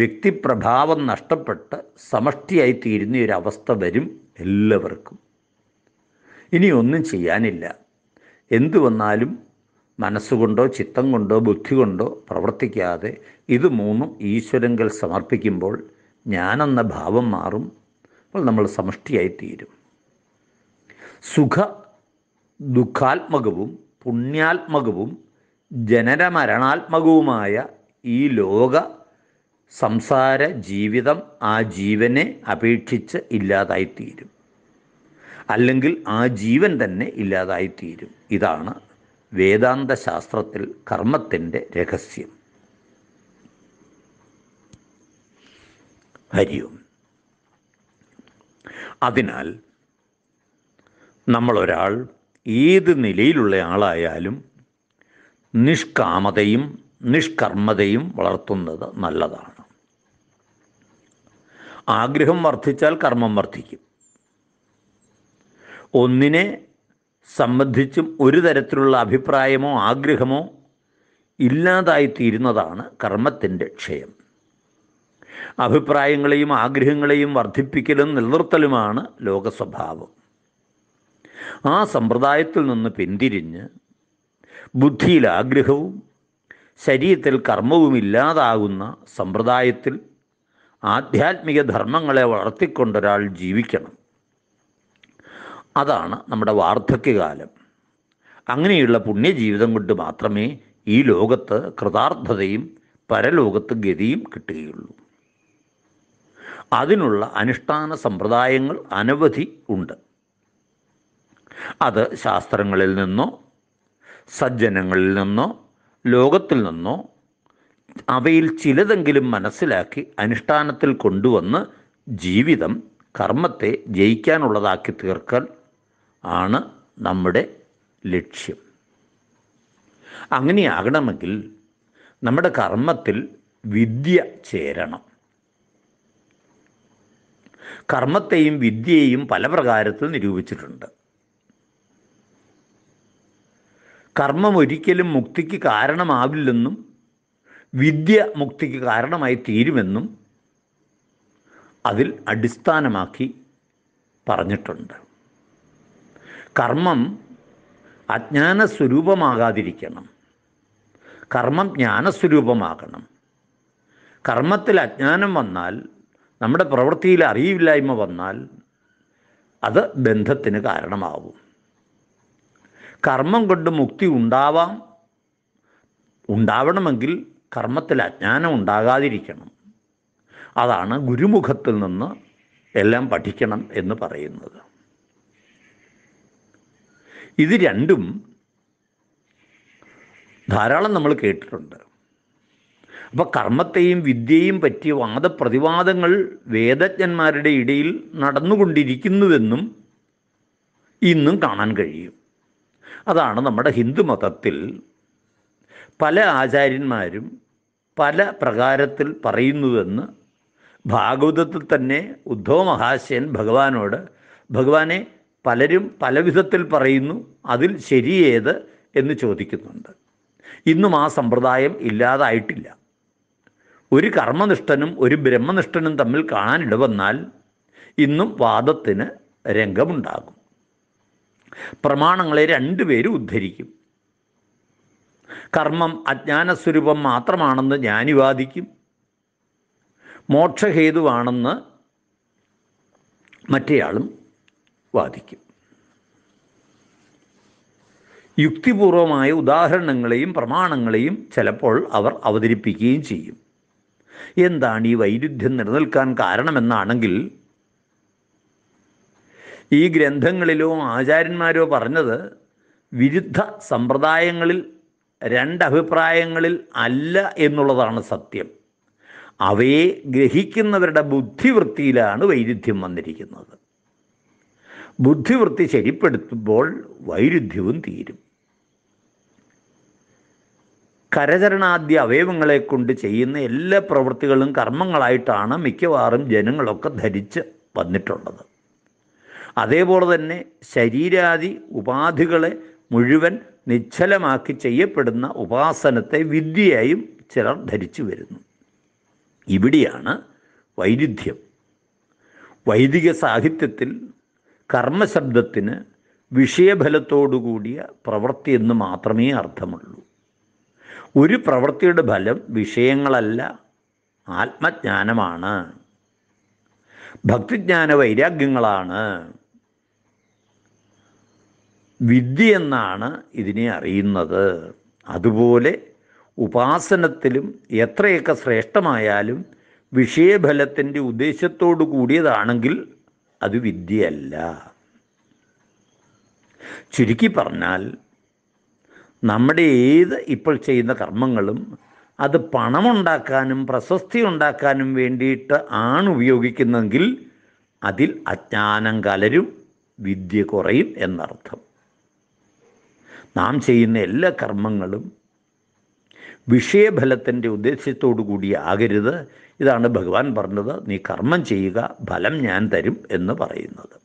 Speaker 1: വ്യക്തിപ്രഭാവം നഷ്ടപ്പെട്ട് സമഷ്ടിയായി തീരുന്ന ഒരു അവസ്ഥ വരും എല്ലാവർക്കും ഇനി ഒന്നും ചെയ്യാനില്ല എന്തു വന്നാലും മനസ്സുകൊണ്ടോ ചിത്തം കൊണ്ടോ ബുദ്ധി കൊണ്ടോ പ്രവർത്തിക്കാതെ ഇത് മൂന്നും ഈശ്വരങ്കൽ സമർപ്പിക്കുമ്പോൾ ഞാനെന്ന ഭാവം മാറും അപ്പോൾ നമ്മൾ സമഷ്ടിയായിത്തീരും സുഖ ദുഃഖാത്മകവും പുണ്യാത്മകവും ജനനമരണാത്മകവുമായ ഈ ലോക സംസാര ജീവിതം ആ ജീവനെ അപേക്ഷിച്ച് ഇല്ലാതായിത്തീരും അല്ലെങ്കിൽ ആ ജീവൻ തന്നെ ഇല്ലാതായിത്തീരും ഇതാണ് വേദാന്ത ശാസ്ത്രത്തിൽ കർമ്മത്തിൻ്റെ രഹസ്യം ഹരിയും അതിനാൽ നമ്മളൊരാൾ ഏത് നിലയിലുള്ള ആളായാലും നിഷ്കാമതയും നിഷ്കർമ്മതയും വളർത്തുന്നത് നല്ലതാണ് ആഗ്രഹം വർദ്ധിച്ചാൽ കർമ്മം വർദ്ധിക്കും ഒന്നിനെ സംബന്ധിച്ചും ഒരു തരത്തിലുള്ള അഭിപ്രായമോ ആഗ്രഹമോ ഇല്ലാതായിത്തീരുന്നതാണ് കർമ്മത്തിൻ്റെ ക്ഷയം അഭിപ്രായങ്ങളെയും ആഗ്രഹങ്ങളെയും വർദ്ധിപ്പിക്കലും നിലനിർത്തലുമാണ് ലോകസ്വഭാവം ആ സമ്പ്രദായത്തിൽ നിന്ന് പിന്തിരിഞ്ഞ് ബുദ്ധിയിൽ ആഗ്രഹവും ശരീരത്തിൽ കർമ്മവും ഇല്ലാതാകുന്ന സമ്പ്രദായത്തിൽ ആധ്യാത്മിക ധർമ്മങ്ങളെ വളർത്തിക്കൊണ്ടൊരാൾ ജീവിക്കണം അതാണ് നമ്മുടെ വാർദ്ധക്യകാലം അങ്ങനെയുള്ള പുണ്യജീവിതം കൊണ്ട് മാത്രമേ ഈ ലോകത്ത് കൃതാർത്ഥതയും പരലോകത്ത് ഗതിയും കിട്ടുകയുള്ളൂ അതിനുള്ള അനുഷ്ഠാന സമ്പ്രദായങ്ങൾ അനവധി ഉണ്ട് അത് ശാസ്ത്രങ്ങളിൽ നിന്നോ സജ്ജനങ്ങളിൽ നിന്നോ ലോകത്തിൽ നിന്നോ അവയിൽ ചിലതെങ്കിലും മനസ്സിലാക്കി അനുഷ്ഠാനത്തിൽ കൊണ്ടുവന്ന് ജീവിതം കർമ്മത്തെ ജയിക്കാനുള്ളതാക്കി തീർക്കാൻ ആണ് നമ്മുടെ ലക്ഷ്യം അങ്ങനെയാകണമെങ്കിൽ നമ്മുടെ കർമ്മത്തിൽ വിദ്യ ചേരണം കർമ്മത്തെയും വിദ്യയെയും പല പ്രകാരത്തിൽ നിരൂപിച്ചിട്ടുണ്ട് കർമ്മം ഒരിക്കലും മുക്തിക്ക് കാരണമാവില്ലെന്നും വിദ്യ മുക്തിക്ക് കാരണമായി തീരുമെന്നും അതിൽ അടിസ്ഥാനമാക്കി പറഞ്ഞിട്ടുണ്ട് കർമ്മം അജ്ഞാനസ്വരൂപമാകാതിരിക്കണം കർമ്മം ജ്ഞാനസ്വരൂപമാകണം കർമ്മത്തിൽ അജ്ഞാനം വന്നാൽ നമ്മുടെ പ്രവൃത്തിയിൽ അറിയില്ലായ്മ വന്നാൽ അത് ബന്ധത്തിന് കാരണമാവും കർമ്മം കൊണ്ട് മുക്തി ഉണ്ടാവാം ഉണ്ടാവണമെങ്കിൽ കർമ്മത്തിൽ അജ്ഞാനം ഉണ്ടാകാതിരിക്കണം അതാണ് ഗുരുമുഖത്തിൽ നിന്ന് എല്ലാം പഠിക്കണം എന്ന് പറയുന്നത് ഇത് രണ്ടും ധാരാളം നമ്മൾ കേട്ടിട്ടുണ്ട് അപ്പോൾ കർമ്മത്തെയും വിദ്യയും പറ്റിയ വാദപ്രതിവാദങ്ങൾ വേദജ്ഞന്മാരുടെ ഇടയിൽ നടന്നുകൊണ്ടിരിക്കുന്നുവെന്നും ഇന്നും കാണാൻ കഴിയും അതാണ് നമ്മുടെ ഹിന്ദു മതത്തിൽ പല ആചാര്യന്മാരും പല പ്രകാരത്തിൽ പറയുന്നുവെന്ന് ഭാഗവതത്തിൽ തന്നെ ഉദ്ധവ മഹാശയൻ ഭഗവാനോട് ഭഗവാനെ പലരും പല വിധത്തിൽ പറയുന്നു അതിൽ ശരിയേത് എന്ന് ചോദിക്കുന്നുണ്ട് ഇന്നും ആ സമ്പ്രദായം ഇല്ലാതായിട്ടില്ല ഒരു കർമ്മനിഷ്ഠനും ഒരു ബ്രഹ്മനിഷ്ഠനും തമ്മിൽ കാണാനിട വന്നാൽ ഇന്നും വാദത്തിന് രംഗമുണ്ടാകും പ്രമാണങ്ങളെ രണ്ടുപേരും ഉദ്ധരിക്കും കർമ്മം അജ്ഞാനസ്വരൂപം മാത്രമാണെന്ന് ജ്ഞാനി വാദിക്കും മോക്ഷഹേതുവാണെന്ന് മറ്റേയാളും വാദിക്കും യുക്തിപൂർവമായ ഉദാഹരണങ്ങളെയും പ്രമാണങ്ങളെയും ചിലപ്പോൾ അവർ അവതരിപ്പിക്കുകയും ചെയ്യും എന്താണ് ഈ വൈരുദ്ധ്യം നിലനിൽക്കാൻ കാരണമെന്നാണെങ്കിൽ ഈ ഗ്രന്ഥങ്ങളിലോ ആചാര്യന്മാരോ പറഞ്ഞത് വിരുദ്ധ സമ്പ്രദായങ്ങളിൽ രണ്ടഭിപ്രായങ്ങളിൽ അല്ല എന്നുള്ളതാണ് സത്യം അവയെ ഗ്രഹിക്കുന്നവരുടെ ബുദ്ധിവൃത്തിയിലാണ് വൈരുദ്ധ്യം വന്നിരിക്കുന്നത് ബുദ്ധിവൃത്തി ശരിപ്പെടുത്തുമ്പോൾ വൈരുദ്ധ്യവും തീരും കരചരണാദ്യ അവയവങ്ങളെ കൊണ്ട് ചെയ്യുന്ന എല്ലാ പ്രവൃത്തികളും കർമ്മങ്ങളായിട്ടാണ് മിക്കവാറും ജനങ്ങളൊക്കെ ധരിച്ച് വന്നിട്ടുള്ളത് അതേപോലെ തന്നെ ശരീരാദി ഉപാധികളെ മുഴുവൻ നിശ്ചലമാക്കി ചെയ്യപ്പെടുന്ന ഉപാസനത്തെ വിദ്യയായും ചിലർ ധരിച്ചു വരുന്നു ഇവിടെയാണ് വൈരുദ്ധ്യം വൈദിക സാഹിത്യത്തിൽ കർമ്മശബ്ദത്തിന് വിഷയഫലത്തോടുകൂടിയ പ്രവൃത്തി എന്ന് മാത്രമേ അർത്ഥമുള്ളൂ ഒരു പ്രവൃത്തിയുടെ ഫലം വിഷയങ്ങളല്ല ആത്മജ്ഞാനമാണ് ഭക്തിജ്ഞാന വൈരാഗ്യങ്ങളാണ് വിദ്യ എന്നാണ് ഇതിനെ അറിയുന്നത് അതുപോലെ ഉപാസനത്തിലും എത്രയൊക്കെ ശ്രേഷ്ഠമായാലും വിഷയഫലത്തിൻ്റെ ഉദ്ദേശത്തോടു കൂടിയതാണെങ്കിൽ അത് വിദ്യയല്ല ചുരുക്കി പറഞ്ഞാൽ നമ്മുടെ ഏത് ഇപ്പോൾ ചെയ്യുന്ന കർമ്മങ്ങളും അത് പണമുണ്ടാക്കാനും പ്രശസ്തി ഉണ്ടാക്കാനും വേണ്ടിയിട്ട് ആണ് ഉപയോഗിക്കുന്നതെങ്കിൽ അതിൽ അജ്ഞാനം കലരും വിദ്യ കുറയും എന്നർത്ഥം നാം ചെയ്യുന്ന എല്ലാ കർമ്മങ്ങളും വിഷയഫലത്തിൻ്റെ ഉദ്ദേശത്തോടു കൂടി ആകരുത് ഇതാണ് ഭഗവാൻ പറഞ്ഞത് നീ കർമ്മം ചെയ്യുക ഫലം ഞാൻ തരും എന്ന് പറയുന്നത്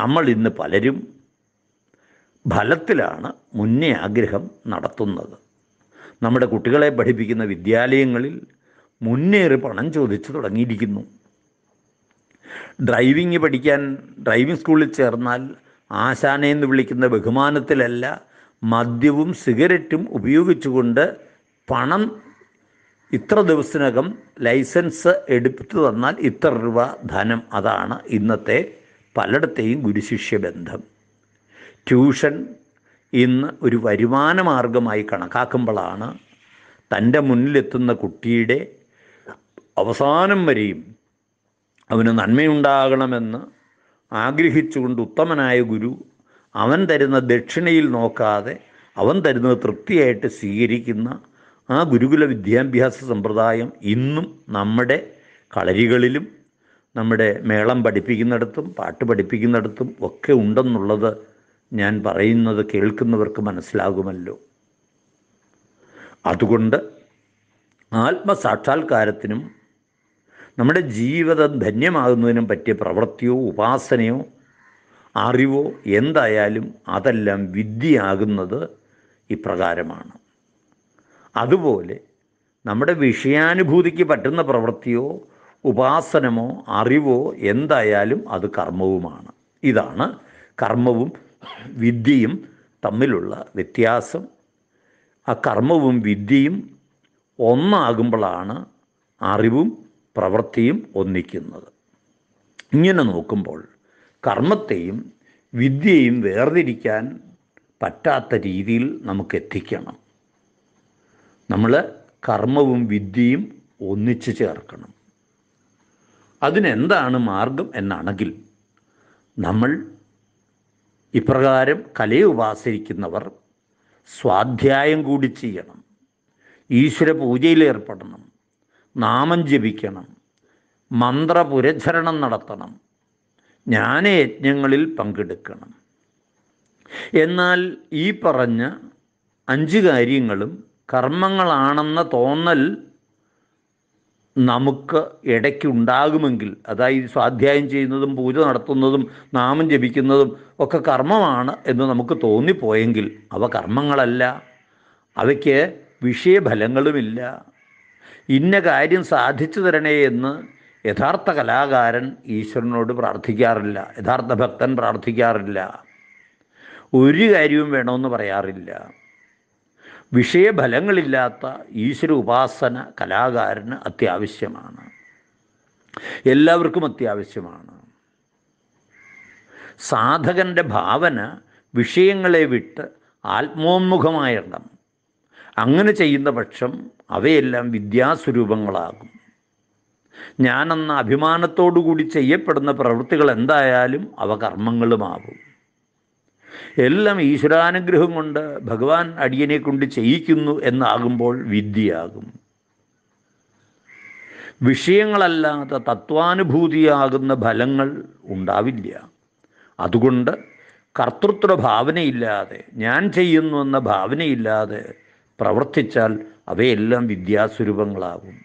Speaker 1: നമ്മൾ ഇന്ന് പലരും ഫലത്തിലാണ് മുന്നേ ആഗ്രഹം നടത്തുന്നത് നമ്മുടെ കുട്ടികളെ പഠിപ്പിക്കുന്ന വിദ്യാലയങ്ങളിൽ മുന്നേറി പണം ചോദിച്ചു തുടങ്ങിയിരിക്കുന്നു ഡ്രൈവിംഗ് പഠിക്കാൻ ഡ്രൈവിംഗ് സ്കൂളിൽ ചേർന്നാൽ ആശാനെ എന്ന് വിളിക്കുന്ന ബഹുമാനത്തിലല്ല മദ്യവും സിഗരറ്റും ഉപയോഗിച്ചുകൊണ്ട് പണം ഇത്ര ദിവസത്തിനകം ലൈസൻസ് എടുത്തു തന്നാൽ ഇത്ര രൂപ ധനം അതാണ് ഇന്നത്തെ പലയിടത്തെയും ഗുരുശിഷ്യ ബന്ധം ട്യൂഷൻ ഇന്ന് ഒരു വരുമാന മാർഗമായി കണക്കാക്കുമ്പോഴാണ് തൻ്റെ മുന്നിലെത്തുന്ന കുട്ടിയുടെ അവസാനം വരെയും അവന് നന്മയുണ്ടാകണമെന്ന് ആഗ്രഹിച്ചുകൊണ്ട് ഉത്തമനായ ഗുരു അവൻ തരുന്ന ദക്ഷിണയിൽ നോക്കാതെ അവൻ തരുന്നത് തൃപ്തിയായിട്ട് സ്വീകരിക്കുന്ന ആ ഗുരുകുല വിദ്യാഭ്യാസ സമ്പ്രദായം ഇന്നും നമ്മുടെ കളരികളിലും നമ്മുടെ മേളം പഠിപ്പിക്കുന്നിടത്തും പാട്ട് പഠിപ്പിക്കുന്നിടത്തും ഒക്കെ ഉണ്ടെന്നുള്ളത് ഞാൻ പറയുന്നത് കേൾക്കുന്നവർക്ക് മനസ്സിലാകുമല്ലോ അതുകൊണ്ട് ആത്മസാക്ഷാത്കാരത്തിനും നമ്മുടെ ജീവിതം ധന്യമാകുന്നതിനും പറ്റിയ പ്രവൃത്തിയോ ഉപാസനയോ അറിവോ എന്തായാലും അതെല്ലാം വിദ്യയാകുന്നത് ഇപ്രകാരമാണ് അതുപോലെ നമ്മുടെ വിഷയാനുഭൂതിക്ക് പറ്റുന്ന പ്രവൃത്തിയോ ഉപാസനമോ അറിവോ എന്തായാലും അത് കർമ്മവുമാണ് ഇതാണ് കർമ്മവും വിദ്യയും തമ്മിലുള്ള വ്യത്യാസം ആ കർമ്മവും വിദ്യയും ഒന്നാകുമ്പോഴാണ് അറിവും പ്രവൃത്തിയും ഒന്നിക്കുന്നത് ഇങ്ങനെ നോക്കുമ്പോൾ കർമ്മത്തെയും വിദ്യയും വേർതിരിക്കാൻ പറ്റാത്ത രീതിയിൽ നമുക്ക് എത്തിക്കണം നമ്മൾ കർമ്മവും വിദ്യയും ഒന്നിച്ചു ചേർക്കണം അതിനെന്താണ് മാർഗം എന്നാണെങ്കിൽ നമ്മൾ ഇപ്രകാരം കലയെ ഉപാസരിക്കുന്നവർ സ്വാധ്യായം കൂടി ചെയ്യണം ഈശ്വര പൂജയിൽ ഏർപ്പെടണം നാമം ജപിക്കണം മന്ത്രപുരചരണം നടത്തണം ജ്ഞാനയജ്ഞങ്ങളിൽ പങ്കെടുക്കണം എന്നാൽ ഈ പറഞ്ഞ അഞ്ച് കാര്യങ്ങളും കർമ്മങ്ങളാണെന്ന തോന്നൽ നമുക്ക് ഇടയ്ക്കുണ്ടാകുമെങ്കിൽ അതായത് സ്വാധ്യായം ചെയ്യുന്നതും പൂജ നടത്തുന്നതും നാമം ജപിക്കുന്നതും ഒക്കെ കർമ്മമാണ് എന്ന് നമുക്ക് തോന്നിപ്പോയെങ്കിൽ അവ കർമ്മങ്ങളല്ല അവയ്ക്ക് വിഷയഫലങ്ങളുമില്ല ഇന്ന കാര്യം സാധിച്ചു തരണേ എന്ന് യഥാർത്ഥ കലാകാരൻ ഈശ്വരനോട് പ്രാർത്ഥിക്കാറില്ല യഥാർത്ഥ ഭക്തൻ പ്രാർത്ഥിക്കാറില്ല ഒരു കാര്യവും വേണമെന്ന് പറയാറില്ല വിഷയഫലങ്ങളില്ലാത്ത ഈശ്വര ഉപാസന കലാകാരന് അത്യാവശ്യമാണ് എല്ലാവർക്കും അത്യാവശ്യമാണ് സാധകൻ്റെ ഭാവന വിഷയങ്ങളെ വിട്ട് ആത്മോന്മുഖമായിടണം അങ്ങനെ ചെയ്യുന്ന പക്ഷം അവയെല്ലാം വിദ്യാസ്വരൂപങ്ങളാകും ഞാനെന്ന അഭിമാനത്തോടു കൂടി ചെയ്യപ്പെടുന്ന പ്രവൃത്തികൾ എന്തായാലും അവ കർമ്മങ്ങളുമാകും എല്ലാം ഈശ്വരാനുഗ്രഹം കൊണ്ട് ഭഗവാൻ അടിയനെ കൊണ്ട് ചെയ്യിക്കുന്നു എന്നാകുമ്പോൾ വിദ്യയാകും വിഷയങ്ങളല്ലാത്ത തത്വാനുഭൂതിയാകുന്ന ഫലങ്ങൾ ഉണ്ടാവില്ല അതുകൊണ്ട് കർത്തൃത്വ ഭാവനയില്ലാതെ ഞാൻ ചെയ്യുന്നു എന്ന ഭാവനയില്ലാതെ പ്രവർത്തിച്ചാൽ അവയെല്ലാം വിദ്യാസ്വരൂപങ്ങളാകും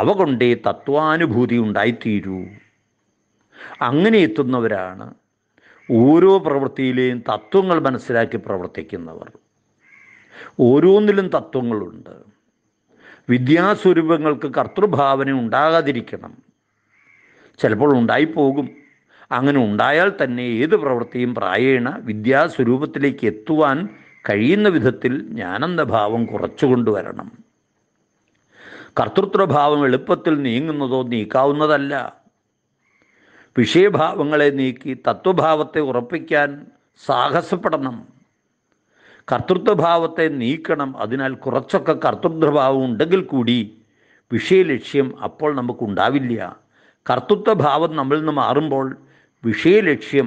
Speaker 1: അവ കൊണ്ടേ തത്വാനുഭൂതി ഉണ്ടായിത്തീരൂ അങ്ങനെ എത്തുന്നവരാണ് ഓരോ പ്രവൃത്തിയിലെയും തത്വങ്ങൾ മനസ്സിലാക്കി പ്രവർത്തിക്കുന്നവർ ഓരോന്നിലും തത്വങ്ങളുണ്ട് വിദ്യാസ്വരൂപങ്ങൾക്ക് കർത്തൃഭാവന ഉണ്ടാകാതിരിക്കണം ചിലപ്പോൾ ഉണ്ടായിപ്പോകും അങ്ങനെ ഉണ്ടായാൽ തന്നെ ഏത് പ്രവൃത്തിയും പ്രായേണ വിദ്യാസ്വരൂപത്തിലേക്ക് എത്തുവാൻ കഴിയുന്ന വിധത്തിൽ ജ്ഞാനെന്ന ഭാവം കുറച്ചു കൊണ്ടുവരണം കർത്തൃത്വഭാവം എളുപ്പത്തിൽ നീങ്ങുന്നതോ നീക്കാവുന്നതല്ല വിഷയഭാവങ്ങളെ നീക്കി തത്വഭാവത്തെ ഉറപ്പിക്കാൻ സാഹസപ്പെടണം കർത്തൃത്വഭാവത്തെ നീക്കണം അതിനാൽ കുറച്ചൊക്കെ കർത്തൃത്വഭാവം ഉണ്ടെങ്കിൽ കൂടി വിഷയലക്ഷ്യം അപ്പോൾ നമുക്കുണ്ടാവില്ല കർത്തൃത്വഭാവം നമ്മളിൽ നിന്ന് മാറുമ്പോൾ വിഷയലക്ഷ്യം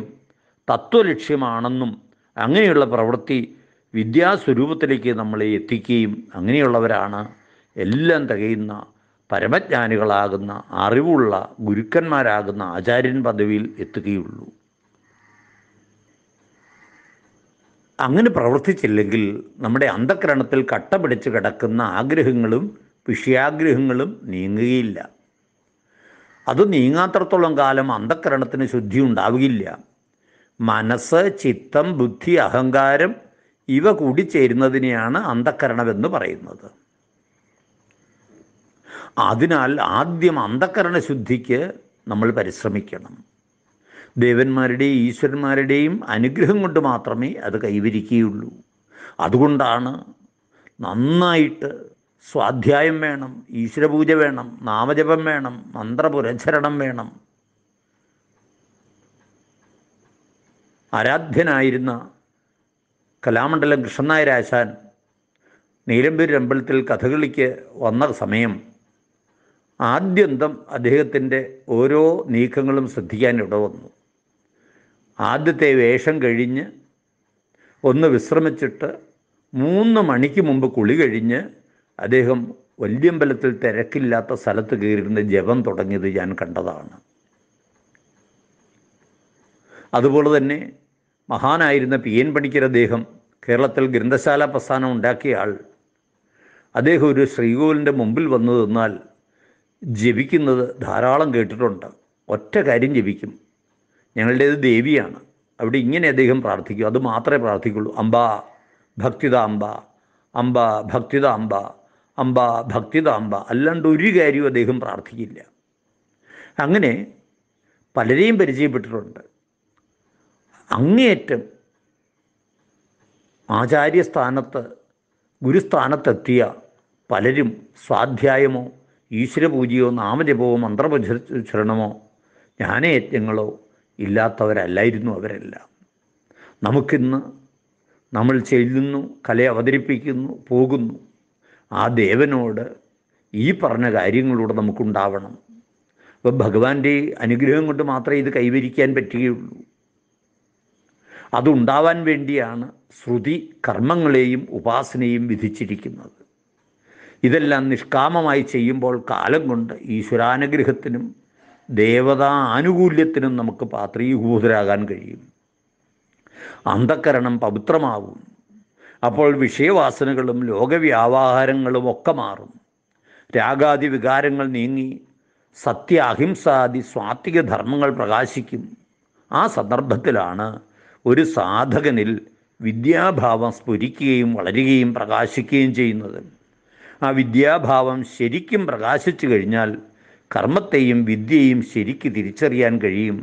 Speaker 1: തത്വലക്ഷ്യമാണെന്നും അങ്ങനെയുള്ള പ്രവൃത്തി വിദ്യാസ്വരൂപത്തിലേക്ക് നമ്മളെ എത്തിക്കുകയും അങ്ങനെയുള്ളവരാണ് എല്ലാം തികയുന്ന പരമജ്ഞാനികളാകുന്ന അറിവുള്ള ഗുരുക്കന്മാരാകുന്ന ആചാര്യൻ പദവിയിൽ എത്തുകയുള്ളൂ അങ്ങനെ പ്രവർത്തിച്ചില്ലെങ്കിൽ നമ്മുടെ അന്ധകരണത്തിൽ കട്ട പിടിച്ച് കിടക്കുന്ന ആഗ്രഹങ്ങളും വിഷയാഗ്രഹങ്ങളും നീങ്ങുകയില്ല അത് നീങ്ങാത്രത്തോളം കാലം അന്ധകരണത്തിന് ശുദ്ധി ഉണ്ടാവുകയില്ല മനസ്സ് ചിത്തം ബുദ്ധി അഹങ്കാരം ഇവ കൂടിച്ചേരുന്നതിനെയാണ് അന്ധകരണമെന്ന് പറയുന്നത് അതിനാൽ ആദ്യം ശുദ്ധിക്ക് നമ്മൾ പരിശ്രമിക്കണം ദേവന്മാരുടെയും ഈശ്വരന്മാരുടെയും അനുഗ്രഹം കൊണ്ട് മാത്രമേ അത് കൈവരിക്കുകയുള്ളൂ അതുകൊണ്ടാണ് നന്നായിട്ട് സ്വാധ്യായം വേണം ഈശ്വരപൂജ വേണം നാമജപം വേണം മന്ത്രപുരച്ചരണം വേണം ആരാധ്യനായിരുന്ന കലാമണ്ഡലം കൃഷ്ണനായരാശാൻ അമ്പലത്തിൽ കഥകളിക്ക് വന്ന സമയം ആദ്യന്തം അദ്ദേഹത്തിൻ്റെ ഓരോ നീക്കങ്ങളും ശ്രദ്ധിക്കാൻ ഇട വന്നു ആദ്യത്തെ വേഷം കഴിഞ്ഞ് ഒന്ന് വിശ്രമിച്ചിട്ട് മൂന്ന് മണിക്ക് മുമ്പ് കുളി കഴിഞ്ഞ് അദ്ദേഹം വല്യമ്പലത്തിൽ തിരക്കില്ലാത്ത സ്ഥലത്ത് കയറിയിരുന്ന് ജപം തുടങ്ങിയത് ഞാൻ കണ്ടതാണ് അതുപോലെ തന്നെ മഹാനായിരുന്ന പി എൻ പണിക്കർ അദ്ദേഹം കേരളത്തിൽ ഗ്രന്ഥശാല പ്രസ്ഥാനം ഉണ്ടാക്കിയ ആൾ അദ്ദേഹം ഒരു ശ്രീകോവിലിൻ്റെ മുമ്പിൽ വന്നു തന്നാൽ ജപിക്കുന്നത് ധാരാളം കേട്ടിട്ടുണ്ട് ഒറ്റ കാര്യം ജപിക്കും ഞങ്ങളുടേത് ദേവിയാണ് അവിടെ ഇങ്ങനെ അദ്ദേഹം പ്രാർത്ഥിക്കും അത് മാത്രമേ പ്രാർത്ഥിക്കുള്ളൂ അമ്പ ഭക്തിത അമ്പ അമ്പ ഭക്തിത അമ്പ അമ്പ ഭക്തിത അമ്പ അല്ലാണ്ട് ഒരു കാര്യവും അദ്ദേഹം പ്രാർത്ഥിക്കില്ല അങ്ങനെ പലരെയും പരിചയപ്പെട്ടിട്ടുണ്ട് അങ്ങേയറ്റം ആചാര്യസ്ഥാനത്ത് ഗുരുസ്ഥാനത്തെത്തിയ പലരും സ്വാധ്യായമോ ഈശ്വരപൂജയോ നാമജപമോ മന്ത്രപരിചരണമോ ജ്ഞാനയജ്ഞങ്ങളോ ഇല്ലാത്തവരല്ലായിരുന്നു അവരെല്ലാം നമുക്കിന്ന് നമ്മൾ ചെല്ലുന്നു കല അവതരിപ്പിക്കുന്നു പോകുന്നു ആ ദേവനോട് ഈ പറഞ്ഞ കാര്യങ്ങളൂടെ നമുക്കുണ്ടാവണം അപ്പോൾ ഭഗവാന്റെ അനുഗ്രഹം കൊണ്ട് മാത്രമേ ഇത് കൈവരിക്കാൻ പറ്റുകയുള്ളൂ അതുണ്ടാവാൻ വേണ്ടിയാണ് ശ്രുതി കർമ്മങ്ങളെയും ഉപാസനയും വിധിച്ചിരിക്കുന്നത് ഇതെല്ലാം നിഷ്കാമമായി ചെയ്യുമ്പോൾ കാലം കൊണ്ട് ഈശ്വരാനുഗ്രഹത്തിനും ദേവതാ ആനുകൂല്യത്തിനും നമുക്ക് പാത്രീഭൂതരാകാൻ കഴിയും അന്ധക്കരണം പവിത്രമാവും അപ്പോൾ വിഷയവാസനകളും ലോകവ്യാവാഹാരങ്ങളും ഒക്കെ മാറും രാഗാദി വികാരങ്ങൾ നീങ്ങി സത്യ അഹിംസാദി സ്വാത്വിക ധർമ്മങ്ങൾ പ്രകാശിക്കും ആ സന്ദർഭത്തിലാണ് ഒരു സാധകനിൽ വിദ്യാഭാവം സ്ഫുരിക്കുകയും വളരുകയും പ്രകാശിക്കുകയും ചെയ്യുന്നത് ആ വിദ്യാഭാവം ശരിക്കും പ്രകാശിച്ചു കഴിഞ്ഞാൽ കർമ്മത്തെയും വിദ്യയും ശരിക്ക് തിരിച്ചറിയാൻ കഴിയും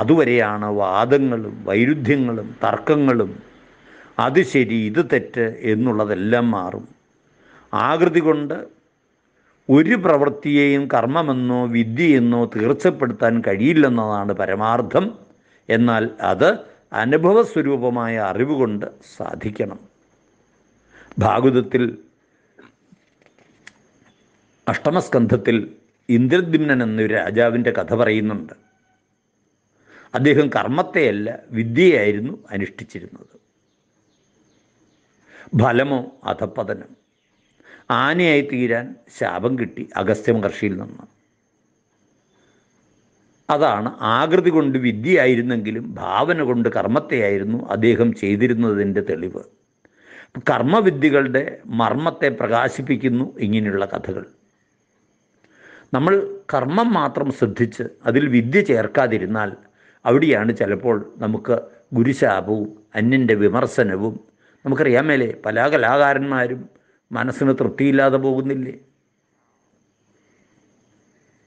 Speaker 1: അതുവരെയാണ് വാദങ്ങളും വൈരുദ്ധ്യങ്ങളും തർക്കങ്ങളും അത് ശരി ഇത് തെറ്റ് എന്നുള്ളതെല്ലാം മാറും ആകൃതി കൊണ്ട് ഒരു പ്രവൃത്തിയെയും കർമ്മമെന്നോ വിദ്യയെന്നോ തീർച്ചപ്പെടുത്താൻ കഴിയില്ലെന്നതാണ് പരമാർത്ഥം എന്നാൽ അത് അനുഭവസ്വരൂപമായ അറിവുകൊണ്ട് സാധിക്കണം ഭാഗവതത്തിൽ അഷ്ടമസ്കന്ധത്തിൽ ഇന്ദ്രദ്യുമ്നൻ എന്നൊരു രാജാവിൻ്റെ കഥ പറയുന്നുണ്ട് അദ്ദേഹം കർമ്മത്തെയല്ല വിദ്യയായിരുന്നു അനുഷ്ഠിച്ചിരുന്നത് ഫലമോ അധപ്പതനം ആനയായി തീരാൻ ശാപം കിട്ടി അഗസ്ത്യ മഹർഷിയിൽ നിന്ന് അതാണ് ആകൃതി കൊണ്ട് വിദ്യയായിരുന്നെങ്കിലും ഭാവന കൊണ്ട് കർമ്മത്തെയായിരുന്നു അദ്ദേഹം ചെയ്തിരുന്നതിൻ്റെ തെളിവ് കർമ്മവിദ്യകളുടെ മർമ്മത്തെ പ്രകാശിപ്പിക്കുന്നു ഇങ്ങനെയുള്ള കഥകൾ നമ്മൾ കർമ്മം മാത്രം ശ്രദ്ധിച്ച് അതിൽ വിദ്യ ചേർക്കാതിരുന്നാൽ അവിടെയാണ് ചിലപ്പോൾ നമുക്ക് ഗുരുശാപവും അന്യൻ്റെ വിമർശനവും നമുക്കറിയാമേലേ പല കലാകാരന്മാരും മനസ്സിന് തൃപ്തിയില്ലാതെ പോകുന്നില്ലേ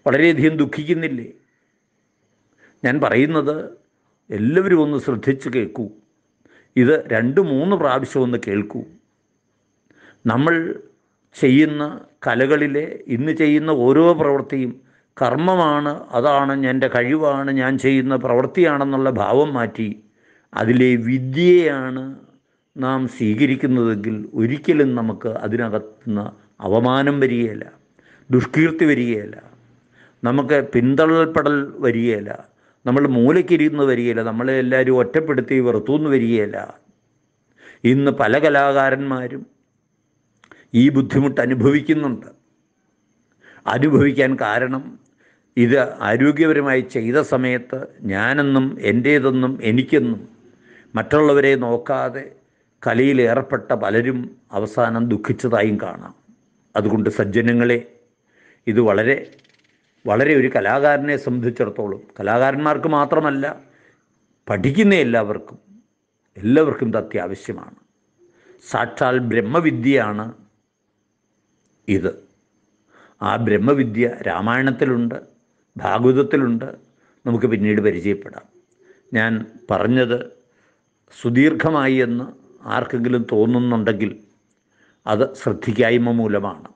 Speaker 1: വളരെയധികം ദുഃഖിക്കുന്നില്ലേ ഞാൻ പറയുന്നത് എല്ലാവരും ഒന്ന് ശ്രദ്ധിച്ച് കേൾക്കൂ ഇത് രണ്ട് മൂന്ന് പ്രാവശ്യം ഒന്ന് കേൾക്കൂ നമ്മൾ ചെയ്യുന്ന കലകളിലെ ഇന്ന് ചെയ്യുന്ന ഓരോ പ്രവൃത്തിയും കർമ്മമാണ് അതാണ് എൻ്റെ കഴിവാണ് ഞാൻ ചെയ്യുന്ന പ്രവൃത്തിയാണെന്നുള്ള ഭാവം മാറ്റി അതിലെ വിദ്യയാണ് നാം സ്വീകരിക്കുന്നതെങ്കിൽ ഒരിക്കലും നമുക്ക് അതിനകത്തുനിന്ന് അവമാനം വരികയില്ല ദുഷ്കീർത്തി വരികയില്ല നമുക്ക് പിന്തള്ളൽപ്പെടൽ വരികയില്ല നമ്മൾ മൂലക്കിരിയുന്നു വരികയില്ല നമ്മളെ എല്ലാവരും ഒറ്റപ്പെടുത്തി വെറുത്തുനിന്ന് വരികയില്ല ഇന്ന് പല കലാകാരന്മാരും ഈ ബുദ്ധിമുട്ട് അനുഭവിക്കുന്നുണ്ട് അനുഭവിക്കാൻ കാരണം ഇത് ആരോഗ്യപരമായി ചെയ്ത സമയത്ത് ഞാനെന്നും എൻ്റേതെന്നും എനിക്കെന്നും മറ്റുള്ളവരെ നോക്കാതെ കലയിലേർപ്പെട്ട പലരും അവസാനം ദുഃഖിച്ചതായും കാണാം അതുകൊണ്ട് സജ്ജനങ്ങളെ ഇത് വളരെ വളരെ ഒരു കലാകാരനെ സംബന്ധിച്ചിടത്തോളം കലാകാരന്മാർക്ക് മാത്രമല്ല പഠിക്കുന്ന എല്ലാവർക്കും എല്ലാവർക്കും ഇത് അത്യാവശ്യമാണ് സാക്ഷാൽ ബ്രഹ്മവിദ്യയാണ് ഇത് ആ ബ്രഹ്മവിദ്യ രാമായണത്തിലുണ്ട് ഭാഗവതത്തിലുണ്ട് നമുക്ക് പിന്നീട് പരിചയപ്പെടാം ഞാൻ പറഞ്ഞത് സുദീർഘമായി എന്ന് ആർക്കെങ്കിലും തോന്നുന്നുണ്ടെങ്കിൽ അത് ശ്രദ്ധിക്കായ്മ മൂലമാണ്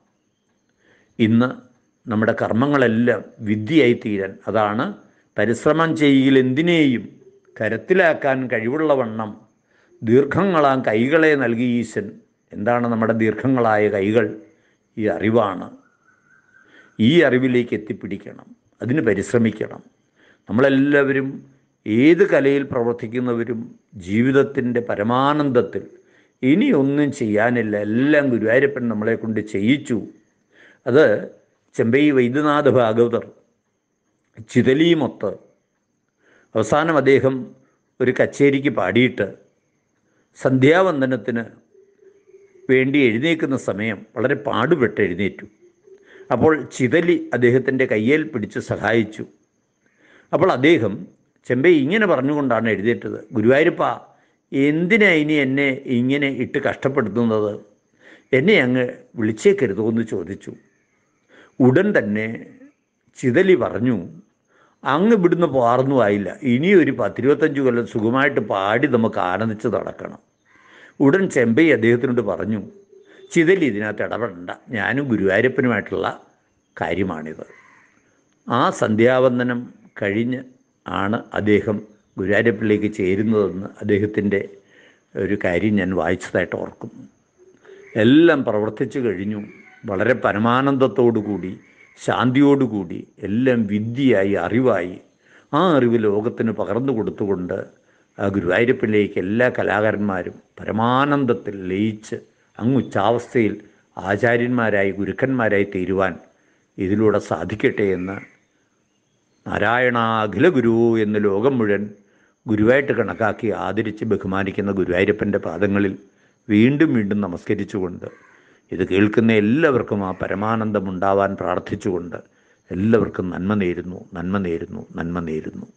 Speaker 1: ഇന്ന് നമ്മുടെ കർമ്മങ്ങളെല്ലാം വിദ്യയായി അതാണ് പരിശ്രമം ചെയ്യുകയിൽ എന്തിനേയും കരത്തിലാക്കാൻ വണ്ണം ദീർഘങ്ങളാം കൈകളെ നൽകി ഈശൻ എന്താണ് നമ്മുടെ ദീർഘങ്ങളായ കൈകൾ ഈ അറിവാണ് ഈ അറിവിലേക്ക് എത്തിപ്പിടിക്കണം അതിന് പരിശ്രമിക്കണം നമ്മളെല്ലാവരും ഏത് കലയിൽ പ്രവർത്തിക്കുന്നവരും ജീവിതത്തിൻ്റെ പരമാനന്ദത്തിൽ ഇനിയൊന്നും ചെയ്യാനില്ല എല്ലാം ഗുരുവായൂരപ്പൻ നമ്മളെ കൊണ്ട് ചെയ്യിച്ചു അത് ചെമ്പൈ വൈദ്യനാഥ ഭാഗവതർ ചിതലിയുമൊത്ത് അവസാനം അദ്ദേഹം ഒരു കച്ചേരിക്ക് പാടിയിട്ട് സന്ധ്യാവന്ദനത്തിന് വേണ്ടി എഴുന്നേക്കുന്ന സമയം വളരെ പാടുപെട്ട് എഴുന്നേറ്റു അപ്പോൾ ചിതലി അദ്ദേഹത്തിൻ്റെ കയ്യിൽ പിടിച്ച് സഹായിച്ചു അപ്പോൾ അദ്ദേഹം ചെമ്പൈ ഇങ്ങനെ പറഞ്ഞുകൊണ്ടാണ് എഴുതിയിട്ടത് ഗുരുവായൂരപ്പ എന്തിനാ ഇനി എന്നെ ഇങ്ങനെ ഇട്ട് കഷ്ടപ്പെടുത്തുന്നത് എന്നെ അങ്ങ് വിളിച്ചേക്കരുതോ എന്ന് ചോദിച്ചു ഉടൻ തന്നെ ചിതലി പറഞ്ഞു അങ്ങ് ഇവിടുന്ന് പാർന്നു ആയില്ല ഇനിയൊരു പത്തിരുപത്തഞ്ച് കൊല്ലം സുഖമായിട്ട് പാടി നമുക്ക് ആനന്ദിച്ച് നടക്കണം ഉടൻ ചെമ്പൈ അദ്ദേഹത്തിനോട് പറഞ്ഞു ചിതലി ഇതിനകത്ത് ഇടപെടണ്ട ഞാനും ഗുരുവായൂരപ്പനുമായിട്ടുള്ള കാര്യമാണിത് ആ സന്ധ്യാവന്ദനം കഴിഞ്ഞ് ആണ് അദ്ദേഹം ഗുരുവായൂരപ്പനിലേക്ക് ചേരുന്നതെന്ന് അദ്ദേഹത്തിൻ്റെ ഒരു കാര്യം ഞാൻ വായിച്ചതായിട്ട് ഓർക്കുന്നു എല്ലാം പ്രവർത്തിച്ചു കഴിഞ്ഞു വളരെ പരമാനന്ദത്തോടുകൂടി ശാന്തിയോടുകൂടി എല്ലാം വിദ്യയായി അറിവായി ആ അറിവ് ലോകത്തിന് പകർന്നു കൊടുത്തുകൊണ്ട് ഗുരുവായൂരപ്പനിലേക്ക് എല്ലാ കലാകാരന്മാരും പരമാനന്ദത്തിൽ ലയിച്ച് അങ്ങ് ഉച്ചാവസ്ഥയിൽ ആചാര്യന്മാരായി ഗുരുക്കന്മാരായി തീരുവാൻ ഇതിലൂടെ സാധിക്കട്ടെ എന്ന് നാരായണ അഖില ഗുരു എന്ന് ലോകം മുഴുവൻ ഗുരുവായിട്ട് കണക്കാക്കി ആദരിച്ച് ബഹുമാനിക്കുന്ന ഗുരുവായൂരപ്പൻ്റെ പാദങ്ങളിൽ വീണ്ടും വീണ്ടും നമസ്കരിച്ചുകൊണ്ട് ഇത് കേൾക്കുന്ന എല്ലാവർക്കും ആ പരമാനന്ദമുണ്ടാവാൻ പ്രാർത്ഥിച്ചുകൊണ്ട് എല്ലാവർക്കും നന്മ നേരുന്നു നന്മ നേരുന്നു നന്മ നേരുന്നു